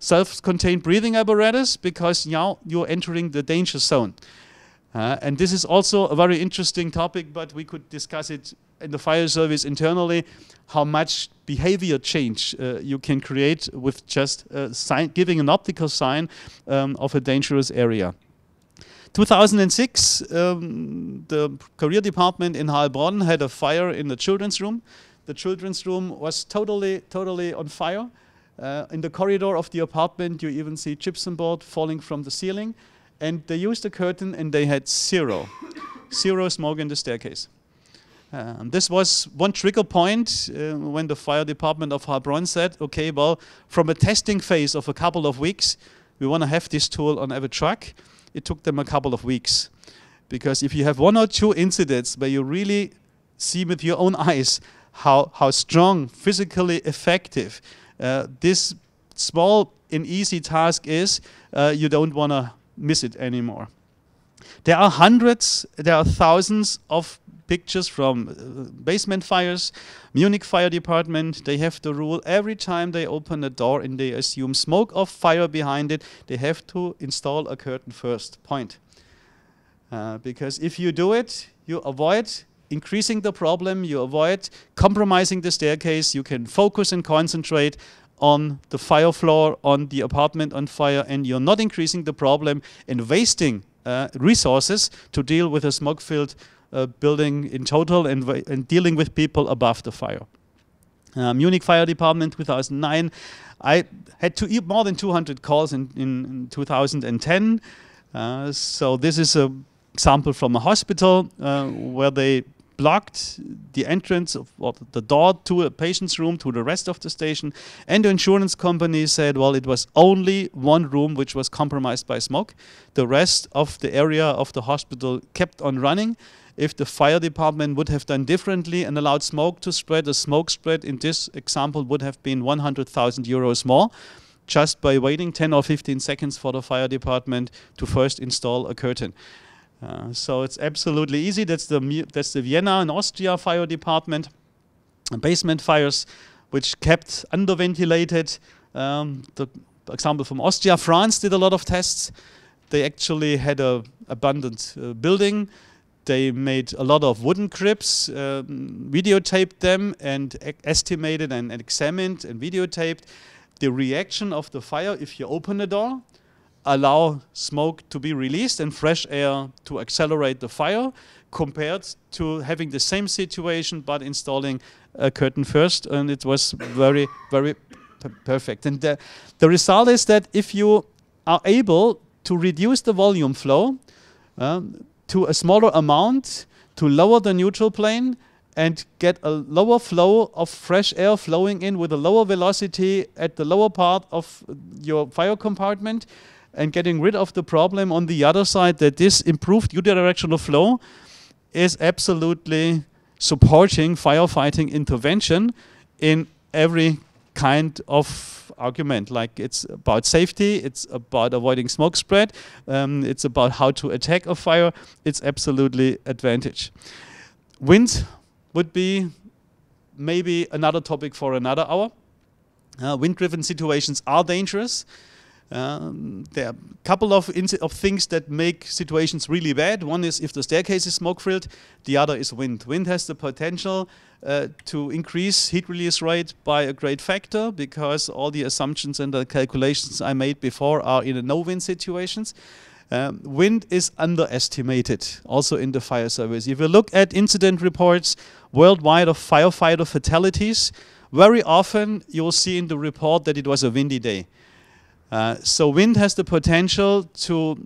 self-contained breathing apparatus because now you're entering the danger zone. Uh, and this is also a very interesting topic, but we could discuss it in the fire service internally, how much behavior change uh, you can create with just uh, sign, giving an optical sign um, of a dangerous area. 2006, um, the career department in Heilbronn had a fire in the children's room. The children's room was totally, totally on fire. Uh, in the corridor of the apartment, you even see gypsum board falling from the ceiling. And they used a curtain and they had zero, zero smoke in the staircase. Um, this was one trigger point uh, when the fire department of Heilbronn said, okay, well, from a testing phase of a couple of weeks, we want to have this tool on every truck. It took them a couple of weeks. Because if you have one or two incidents where you really see with your own eyes how, how strong, physically effective uh, this small and easy task is, uh, you don't want to miss it anymore. There are hundreds, there are thousands of pictures from uh, basement fires. Munich fire department, they have the rule every time they open a door and they assume smoke or fire behind it, they have to install a curtain first, point. Uh, because if you do it, you avoid increasing the problem, you avoid compromising the staircase, you can focus and concentrate on the fire floor, on the apartment on fire, and you're not increasing the problem and wasting uh, resources to deal with a smog filled uh, building in total and, and, dealing with people above the fire. Uh, Munich Fire Department 2009, I had to eat more than 200 calls in, in, in 2010. Uh, so this is a example from a hospital uh, where they blocked the entrance of or the door to a patient's room to the rest of the station and the insurance company said well it was only one room which was compromised by smoke the rest of the area of the hospital kept on running if the fire department would have done differently and allowed smoke to spread the smoke spread in this example would have been 100,000 euros more just by waiting 10 or 15 seconds for the fire department to first install a curtain uh, so it's absolutely easy. That's the that's the Vienna and Austria fire department, uh, basement fires, which kept underventilated. Um, the example from Austria, France did a lot of tests. They actually had a abundant uh, building. They made a lot of wooden cribs, um, videotaped them, and e estimated and, and examined and videotaped the reaction of the fire if you open the door allow smoke to be released and fresh air to accelerate the fire compared to having the same situation but installing a curtain first and it was very very perfect and the, the result is that if you are able to reduce the volume flow um, to a smaller amount to lower the neutral plane and get a lower flow of fresh air flowing in with a lower velocity at the lower part of your fire compartment and getting rid of the problem on the other side that this improved unidirectional flow is absolutely supporting firefighting intervention in every kind of argument. Like it's about safety, it's about avoiding smoke spread, um, it's about how to attack a fire. It's absolutely advantage. Wind would be maybe another topic for another hour. Uh, wind-driven situations are dangerous. Um, there are a couple of, of things that make situations really bad. One is if the staircase is smoke filled, the other is wind. Wind has the potential uh, to increase heat release rate by a great factor because all the assumptions and the calculations I made before are in a no wind situations. Um, wind is underestimated also in the fire service. If you look at incident reports worldwide of firefighter fatalities, very often you'll see in the report that it was a windy day. Uh, so wind has the potential to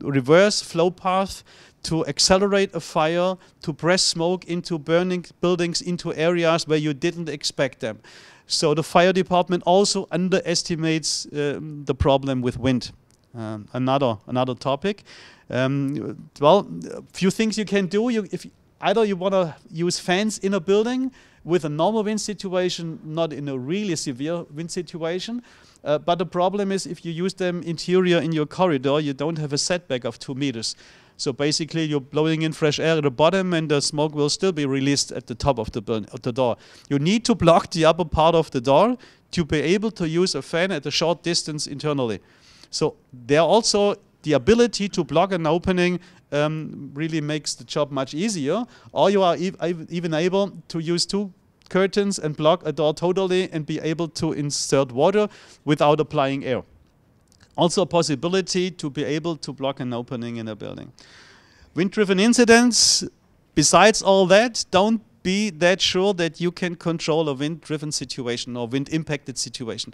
reverse flow path, to accelerate a fire, to press smoke into burning buildings, into areas where you didn't expect them. So the fire department also underestimates um, the problem with wind. Um, another another topic. Um, well, a few things you can do. You, if either you want to use fans in a building with a normal wind situation, not in a really severe wind situation, uh, but the problem is if you use them interior in your corridor, you don't have a setback of two meters. So basically, you're blowing in fresh air at the bottom, and the smoke will still be released at the top of the, of the door. You need to block the upper part of the door to be able to use a fan at a short distance internally. So there also the ability to block an opening um, really makes the job much easier. Or you are ev even able to use two curtains and block a door totally and be able to insert water without applying air. Also a possibility to be able to block an opening in a building. Wind-driven incidents, besides all that, don't be that sure that you can control a wind-driven situation or wind-impacted situation.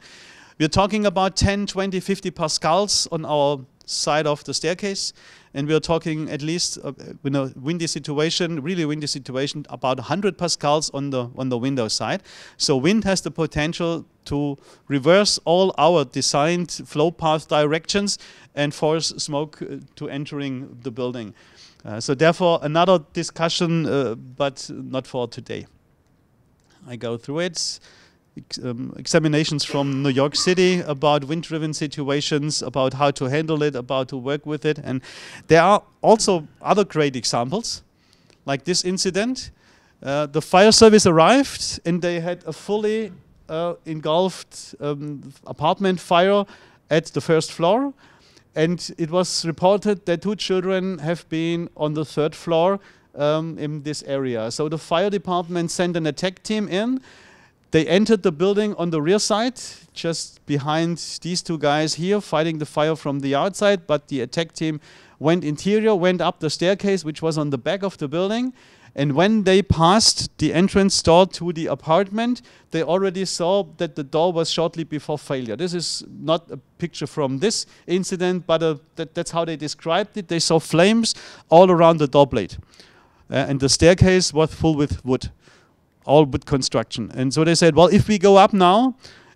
We're talking about 10, 20, 50 pascals on our side of the staircase. And we are talking at least uh, in a windy situation, really windy situation, about 100 pascals on the on the window side. So wind has the potential to reverse all our designed flow path directions and force smoke uh, to entering the building. Uh, so therefore, another discussion, uh, but not for today. I go through it ex um, examinations from New York City about wind-driven situations, about how to handle it, about to work with it. And there are also other great examples, like this incident. Uh, the fire service arrived and they had a fully uh, engulfed um, apartment fire at the first floor. And it was reported that two children have been on the third floor um, in this area. So the fire department sent an attack team in they entered the building on the rear side, just behind these two guys here, fighting the fire from the outside. But the attack team went interior, went up the staircase, which was on the back of the building. And when they passed the entrance door to the apartment, they already saw that the door was shortly before failure. This is not a picture from this incident, but uh, that, that's how they described it. They saw flames all around the door blade. Uh, and the staircase was full with wood all wood construction. And so they said, well, if we go up now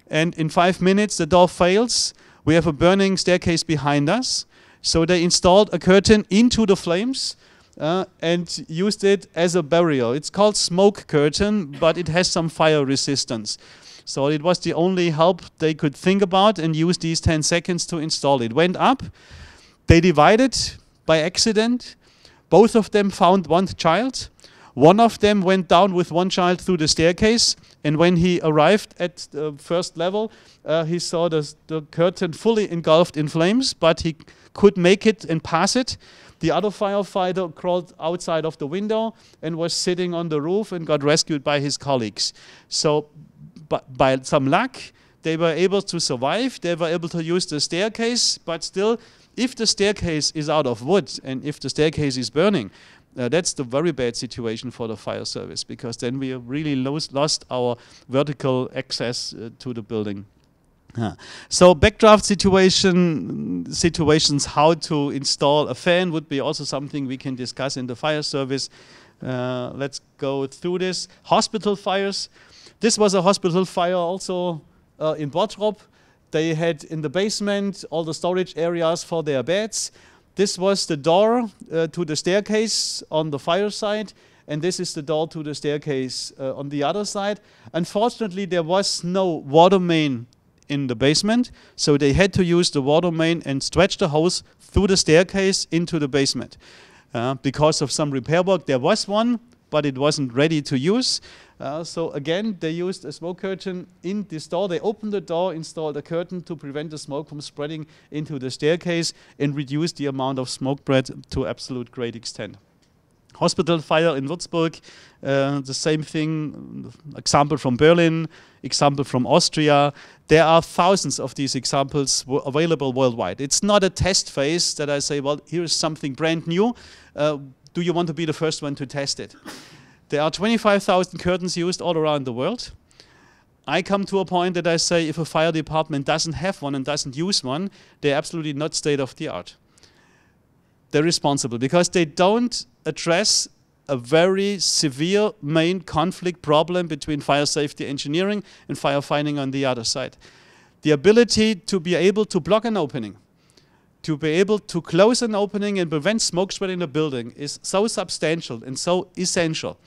and in five minutes the door fails, we have a burning staircase behind us. So they installed a curtain into the flames uh, and used it as a burial. It's called smoke curtain, but it has some fire resistance. So it was the only help they could think about and used these 10 seconds to install it. Went up, they divided by accident. Both of them found one child one of them went down with one child through the staircase, and when he arrived at the first level, uh, he saw the, the curtain fully engulfed in flames, but he could make it and pass it. The other firefighter crawled outside of the window and was sitting on the roof and got rescued by his colleagues. So, but by some luck, they were able to survive. They were able to use the staircase, but still, if the staircase is out of wood and if the staircase is burning, uh, that's the very bad situation for the fire service because then we really lost our vertical access uh, to the building. So backdraft situation situations, how to install a fan would be also something we can discuss in the fire service. Uh, let's go through this. Hospital fires. This was a hospital fire also uh, in Bottrop. They had in the basement all the storage areas for their beds. This was the door uh, to the staircase on the fireside, and this is the door to the staircase uh, on the other side. Unfortunately, there was no water main in the basement, so they had to use the water main and stretch the hose through the staircase into the basement. Uh, because of some repair work, there was one, but it wasn't ready to use. Uh, so again, they used a smoke curtain in the store. They opened the door, installed a curtain to prevent the smoke from spreading into the staircase and reduce the amount of smoke spread to absolute great extent. Hospital fire in Würzburg, uh, the same thing, example from Berlin, example from Austria. There are thousands of these examples available worldwide. It's not a test phase that I say, well, here's something brand new. Uh, do you want to be the first one to test it? There are 25,000 curtains used all around the world. I come to a point that I say if a fire department doesn't have one and doesn't use one, they're absolutely not state of the art. They're responsible because they don't address a very severe main conflict problem between fire safety engineering and firefighting on the other side. The ability to be able to block an opening to be able to close an opening and prevent smoke spread in a building is so substantial and so essential.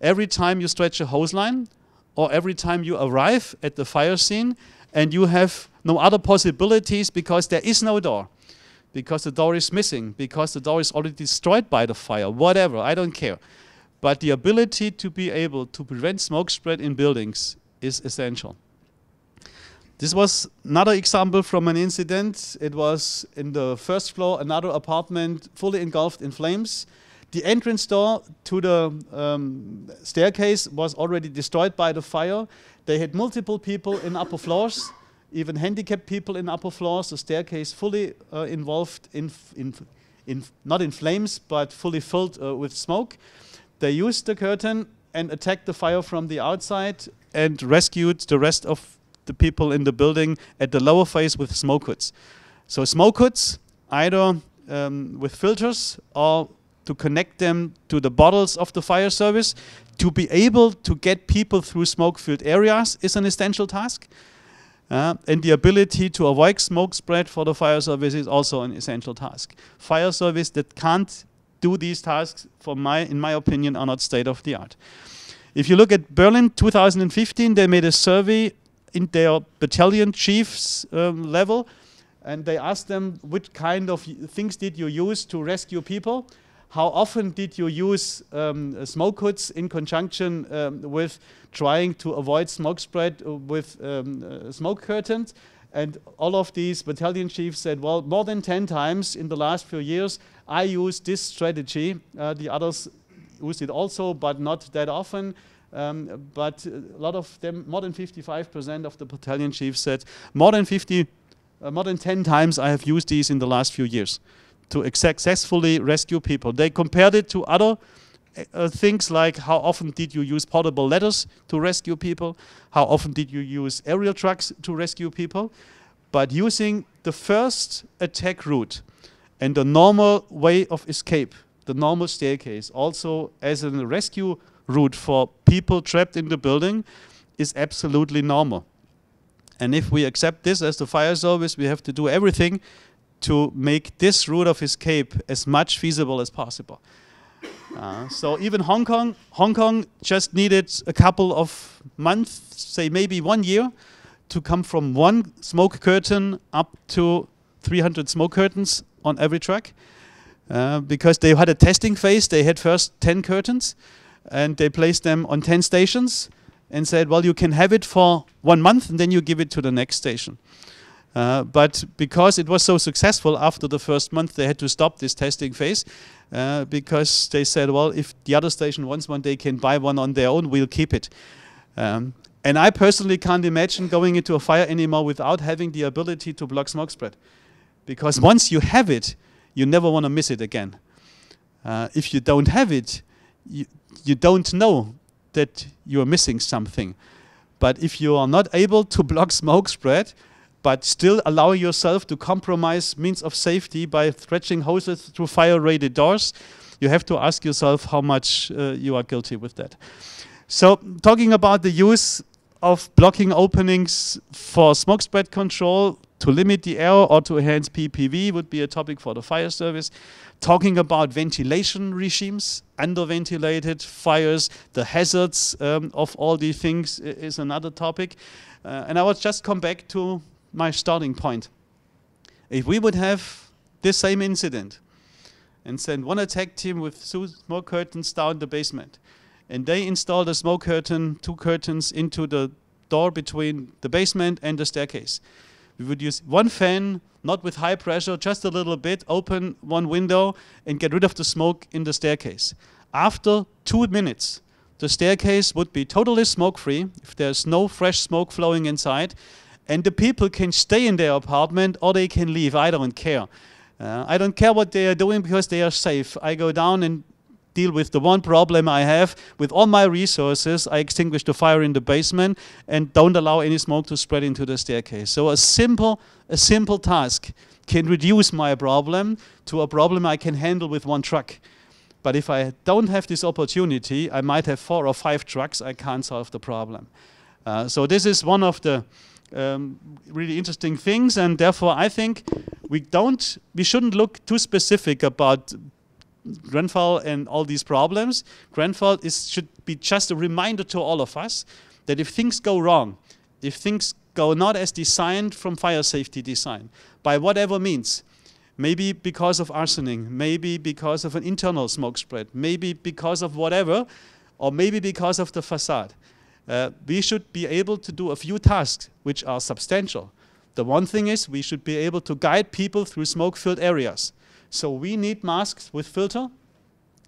Every time you stretch a hose line or every time you arrive at the fire scene and you have no other possibilities because there is no door, because the door is missing, because the door is already destroyed by the fire, whatever, I don't care. But the ability to be able to prevent smoke spread in buildings is essential. This was another example from an incident. It was in the first floor, another apartment fully engulfed in flames. The entrance door to the um, staircase was already destroyed by the fire. They had multiple people in upper floors, even handicapped people in upper floors. The staircase fully uh, involved in, in, in, not in flames, but fully filled uh, with smoke. They used the curtain and attacked the fire from the outside and rescued the rest of the people in the building at the lower phase with smoke hoods. So smoke hoods, either um, with filters or to connect them to the bottles of the fire service. To be able to get people through smoke-filled areas is an essential task. Uh, and the ability to avoid smoke spread for the fire service is also an essential task. Fire service that can't do these tasks, for my, in my opinion, are not state of the art. If you look at Berlin 2015, they made a survey in their battalion chiefs um, level and they asked them which kind of things did you use to rescue people how often did you use um, smoke hoods in conjunction um, with trying to avoid smoke spread uh, with um, uh, smoke curtains and all of these battalion chiefs said well more than 10 times in the last few years i used this strategy uh, the others used it also but not that often um, but uh, a lot of them, more than 55% of the battalion chiefs said, more than 50, uh, more than 10 times I have used these in the last few years to successfully rescue people. They compared it to other uh, things like how often did you use portable ladders to rescue people? How often did you use aerial trucks to rescue people? But using the first attack route and the normal way of escape, the normal staircase, also as a rescue route for people trapped in the building is absolutely normal. And if we accept this as the fire service, we have to do everything to make this route of escape as much feasible as possible. Uh, so even Hong Kong, Hong Kong just needed a couple of months, say maybe one year, to come from one smoke curtain up to 300 smoke curtains on every truck, uh, because they had a testing phase. They had first 10 curtains, and they placed them on 10 stations and said, well, you can have it for one month and then you give it to the next station. Uh, but because it was so successful after the first month, they had to stop this testing phase uh, because they said, well, if the other station wants one, they can buy one on their own, we'll keep it. Um, and I personally can't imagine going into a fire anymore without having the ability to block smoke spread. Because mm. once you have it, you never want to miss it again. Uh, if you don't have it, you, you don't know that you are missing something. But if you are not able to block smoke spread, but still allow yourself to compromise means of safety by stretching hoses through fire-rated doors, you have to ask yourself how much uh, you are guilty with that. So talking about the use of blocking openings for smoke spread control, to limit the error or to enhance PPV would be a topic for the fire service. Talking about ventilation regimes, underventilated fires, the hazards um, of all these things is another topic. Uh, and I would just come back to my starting point. If we would have this same incident and send one attack team with smoke curtains down the basement, and they install the smoke curtain, two curtains into the door between the basement and the staircase we would use one fan, not with high pressure, just a little bit, open one window and get rid of the smoke in the staircase. After two minutes, the staircase would be totally smoke-free if there's no fresh smoke flowing inside and the people can stay in their apartment or they can leave. I don't care. Uh, I don't care what they are doing because they are safe. I go down and deal with the one problem I have with all my resources. I extinguish the fire in the basement and don't allow any smoke to spread into the staircase. So a simple, a simple task can reduce my problem to a problem I can handle with one truck. But if I don't have this opportunity, I might have four or five trucks. I can't solve the problem. Uh, so this is one of the um, really interesting things, and therefore I think we don't, we shouldn't look too specific about Grenfell and all these problems. Grenfell is, should be just a reminder to all of us that if things go wrong, if things go not as designed from fire safety design, by whatever means, maybe because of arsoning, maybe because of an internal smoke spread, maybe because of whatever, or maybe because of the facade. Uh, we should be able to do a few tasks which are substantial. The one thing is we should be able to guide people through smoke-filled areas. So we need masks with filter.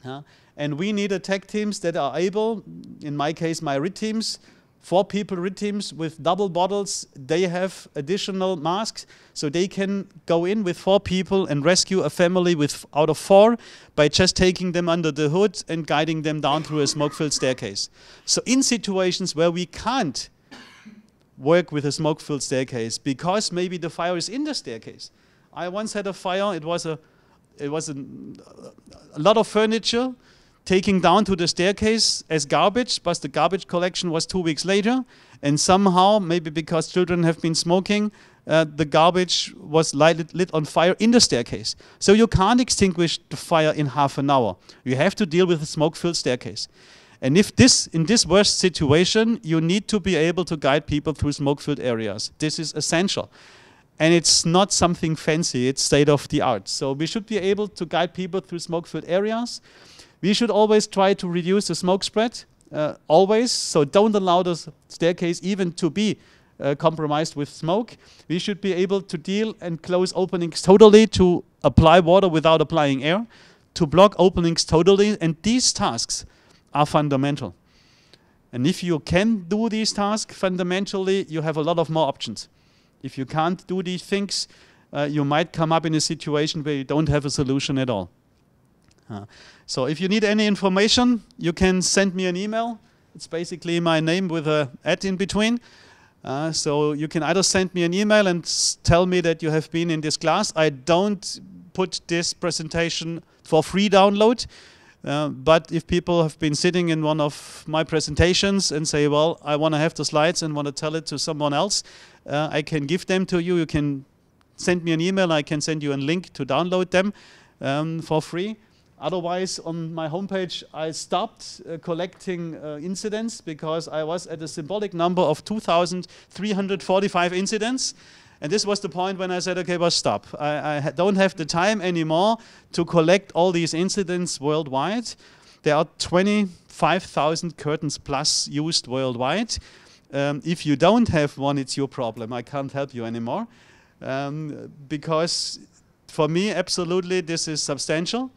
Uh, and we need attack teams that are able, in my case, my RIT teams, four people RIT teams with double bottles, they have additional masks. So they can go in with four people and rescue a family with out of four by just taking them under the hood and guiding them down through a smoke-filled staircase. So in situations where we can't work with a smoke-filled staircase because maybe the fire is in the staircase. I once had a fire, it was a it was an, a lot of furniture taken down to the staircase as garbage, but the garbage collection was two weeks later. And somehow, maybe because children have been smoking, uh, the garbage was lighted, lit on fire in the staircase. So you can't extinguish the fire in half an hour. You have to deal with a smoke-filled staircase. And if this, in this worst situation, you need to be able to guide people through smoke-filled areas. This is essential and it's not something fancy, it's state of the art. So we should be able to guide people through smoke-filled areas. We should always try to reduce the smoke spread, uh, always. So don't allow the staircase even to be uh, compromised with smoke. We should be able to deal and close openings totally to apply water without applying air, to block openings totally, and these tasks are fundamental. And if you can do these tasks fundamentally, you have a lot of more options. If you can't do these things, uh, you might come up in a situation where you don't have a solution at all. Uh, so if you need any information, you can send me an email. It's basically my name with a at in between. Uh, so you can either send me an email and tell me that you have been in this class. I don't put this presentation for free download. Uh, but if people have been sitting in one of my presentations and say, well, I want to have the slides and want to tell it to someone else, uh, I can give them to you. You can send me an email. I can send you a link to download them um, for free. Otherwise, on my homepage, I stopped uh, collecting uh, incidents because I was at a symbolic number of 2,345 incidents. And this was the point when I said, okay, well, stop. I, I ha don't have the time anymore to collect all these incidents worldwide. There are 25,000 curtains plus used worldwide um, if you don't have one, it's your problem. I can't help you anymore. Um, because for me, absolutely, this is substantial.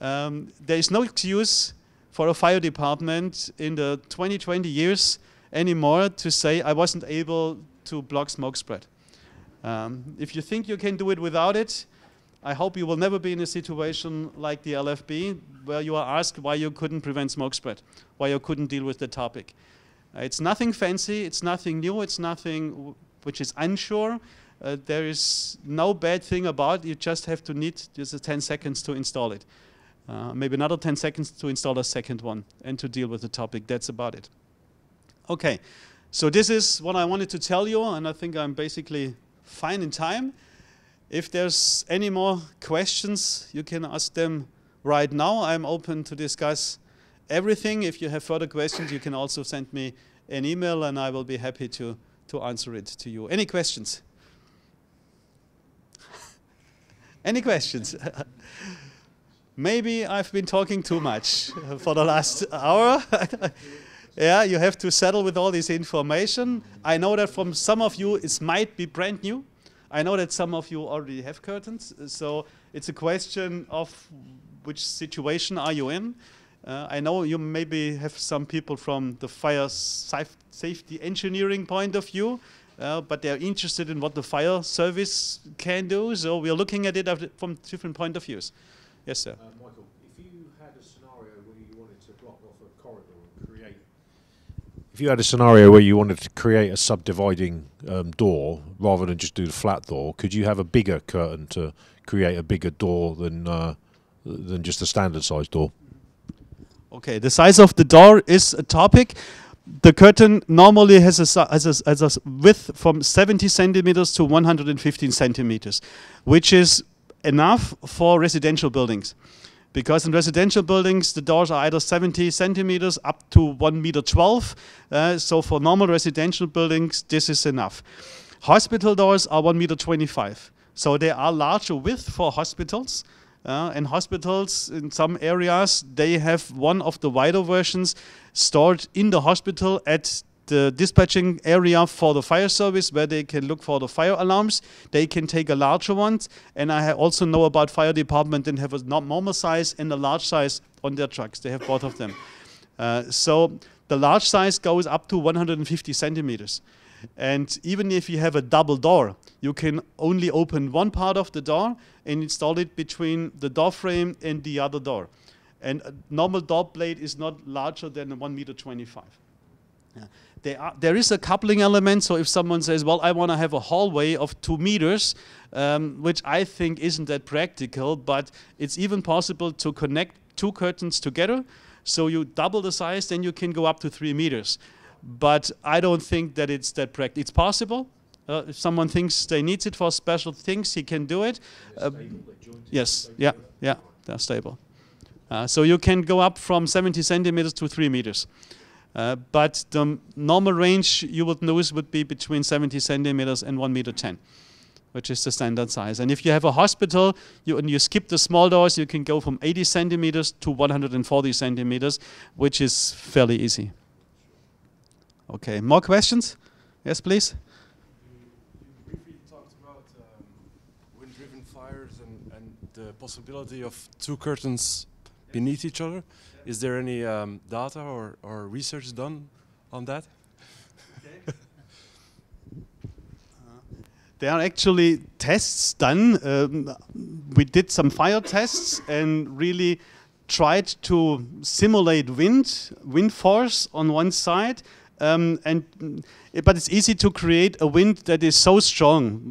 Um, there is no excuse for a fire department in the 20, 20 years anymore to say, I wasn't able to block smoke spread. Um, if you think you can do it without it, I hope you will never be in a situation like the LFB where you are asked why you couldn't prevent smoke spread, why you couldn't deal with the topic. Uh, it's nothing fancy, it's nothing new, it's nothing which is unsure. Uh, there is no bad thing about it, you just have to need just 10 seconds to install it. Uh, maybe another 10 seconds to install a second one and to deal with the topic. That's about it. Okay, so this is what I wanted to tell you, and I think I'm basically fine in time. If there's any more questions, you can ask them right now. I'm open to discuss everything. If you have further questions, you can also send me an email and I will be happy to, to answer it to you. Any questions? [LAUGHS] Any questions? [LAUGHS] Maybe I've been talking too much for the last hour. [LAUGHS] yeah, you have to settle with all this information. I know that from some of you, it might be brand new. I know that some of you already have curtains. So it's a question of which situation are you in? Uh, I know you maybe have some people from the fire safety engineering point of view, uh, but they're interested in what the fire service can do. So we are looking at it from different point of views. Yes, sir. Uh, Michael, if you had a scenario where you wanted to block off a corridor and create, if you had a scenario where you wanted to create a subdividing um, door rather than just do the flat door, could you have a bigger curtain to create a bigger door than uh, than just a standard size door? Okay, the size of the door is a topic. The curtain normally has a, has a, has a width from 70 centimeters to 115 centimeters, which is enough for residential buildings. Because in residential buildings, the doors are either 70 centimeters up to 1 meter 12. Uh, so for normal residential buildings, this is enough. Hospital doors are 1 meter 25. So they are larger width for hospitals. Uh, in hospitals, in some areas, they have one of the wider versions stored in the hospital at the dispatching area for the fire service where they can look for the fire alarms. They can take a larger one. And I also know about fire department and have a normal size and a large size on their trucks. They have both of them. Uh, so the large size goes up to 150 centimeters. And even if you have a double door, you can only open one part of the door and install it between the door frame and the other door. And a normal door blade is not larger than 1 meter 25. Yeah. There, are, there is a coupling element, so if someone says, well, I want to have a hallway of 2 meters, um, which I think isn't that practical, but it's even possible to connect two curtains together. So you double the size, then you can go up to 3 meters. But I don't think that it's that practical. It's possible. Uh, if someone thinks they needs it for special things, he can do it. Uh, yes, yeah, yeah, they're stable. Uh, so you can go up from 70 centimeters to 3 meters. Uh, but the normal range you would notice would be between 70 centimeters and 1 meter 10, which is the standard size. And if you have a hospital you, and you skip the small doors, you can go from 80 centimeters to 140 centimeters, which is fairly easy. Okay, more questions? Yes, please. You briefly talked about um, wind-driven fires and, the possibility of two curtains beneath each other. Is there any um, data or, or research done on that? Okay. [LAUGHS] Uh, there are actually tests done. Um, we did some fire tests and really tried to simulate wind, wind force on one side, um, and mm, but it's easy to create a wind that is so strong,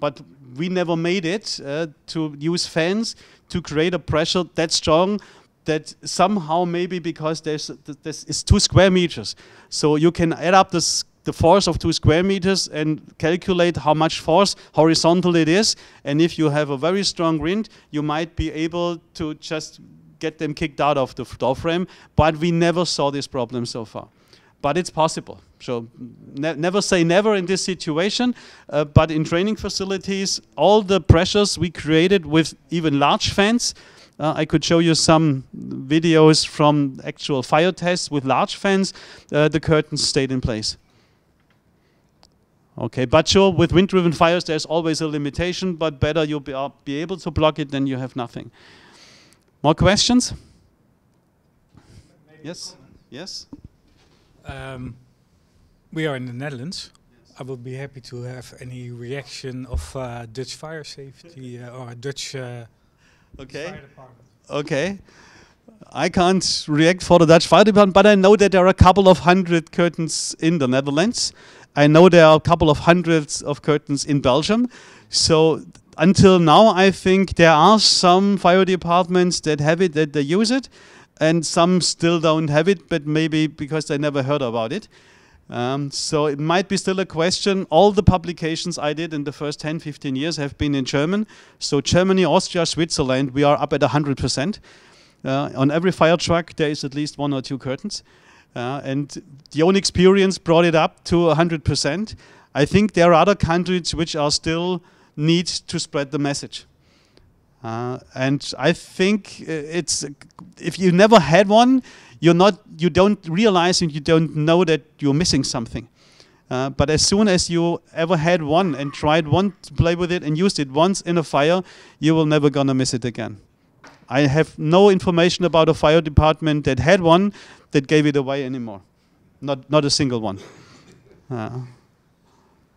but we never made it uh, to use fans to create a pressure that strong that somehow maybe because there's this is two square meters, so you can add up this the force of two square meters and calculate how much force horizontal it is and if you have a very strong wind you might be able to just get them kicked out of the door frame but we never saw this problem so far but it's possible. So ne never say never in this situation, uh, but in training facilities, all the pressures we created with even large fans, uh, I could show you some videos from actual fire tests with large fans, uh, the curtains stayed in place. Okay, but sure, with wind-driven fires, there's always a limitation, but better you'll be, uh, be able to block it than you have nothing. More questions? Maybe yes? Yes? Um, we are in the Netherlands. Yes. I would be happy to have any reaction of uh, Dutch fire safety [LAUGHS] uh, or Dutch uh, okay. fire department. Okay. I can't react for the Dutch fire department, but I know that there are a couple of hundred curtains in the Netherlands. I know there are a couple of hundreds of curtains in Belgium. So until now, I think there are some fire departments that have it, that they use it and some still don't have it, but maybe because they never heard about it. Um, so it might be still a question. All the publications I did in the first 10, 15 years have been in German. So Germany, Austria, Switzerland, we are up at 100%. Uh, on every fire truck, there is at least one or two curtains. Uh, and the own experience brought it up to 100%. I think there are other countries which are still need to spread the message. Uh, and I think uh, it's if you never had one, you're not you don't realize and you don't know that you're missing something. Uh, but as soon as you ever had one and tried one to play with it and used it once in a fire, you will never gonna miss it again. I have no information about a fire department that had one that gave it away anymore. Not not a single one. Uh,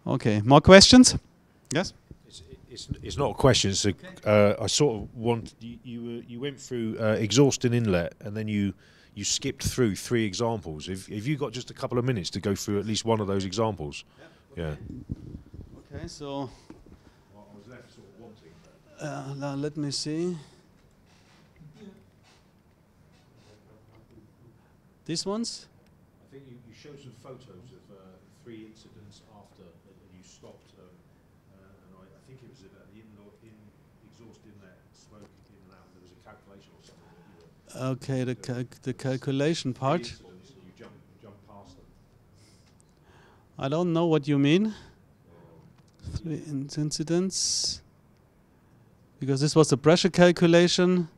okay, more questions? Yes. It's, it's not a question. It's a, uh, I sort of want you you, went through uh, exhaust and inlet, and then you you skipped through three examples. If if you got just a couple of minutes to go through at least one of those examples, yeah. Okay. Yeah. okay so. Uh, now let me see. Yeah. These ones? I think you, you showed some photos of uh, three incidents. Okay, the, cal the calculation part. I don't know what you mean. Uh, Three incidents. Because this was the pressure calculation.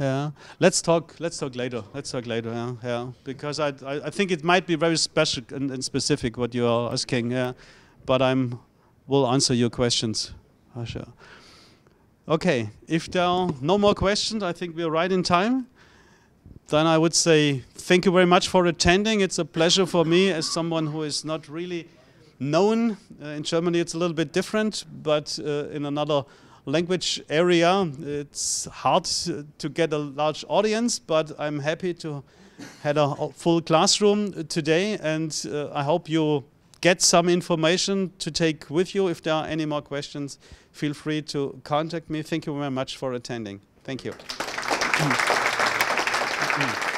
yeah let's talk let's talk later let's talk later yeah yeah because i i, I think it might be very special and, and, specific what you are asking yeah but i'm will answer your questions Asha. Okay, if there are no more questions, I think we're right in time. Then I would say thank you very much for attending. It's a pleasure for me as someone who is not really known. Uh, in Germany it's a little bit different, but uh, in another language area it's hard to get a large audience, but I'm happy to had a full classroom today and uh, I hope you get some information to take with you. If there are any more questions, feel free to contact me. Thank you very much for attending. Thank you. [CLEARS THROAT]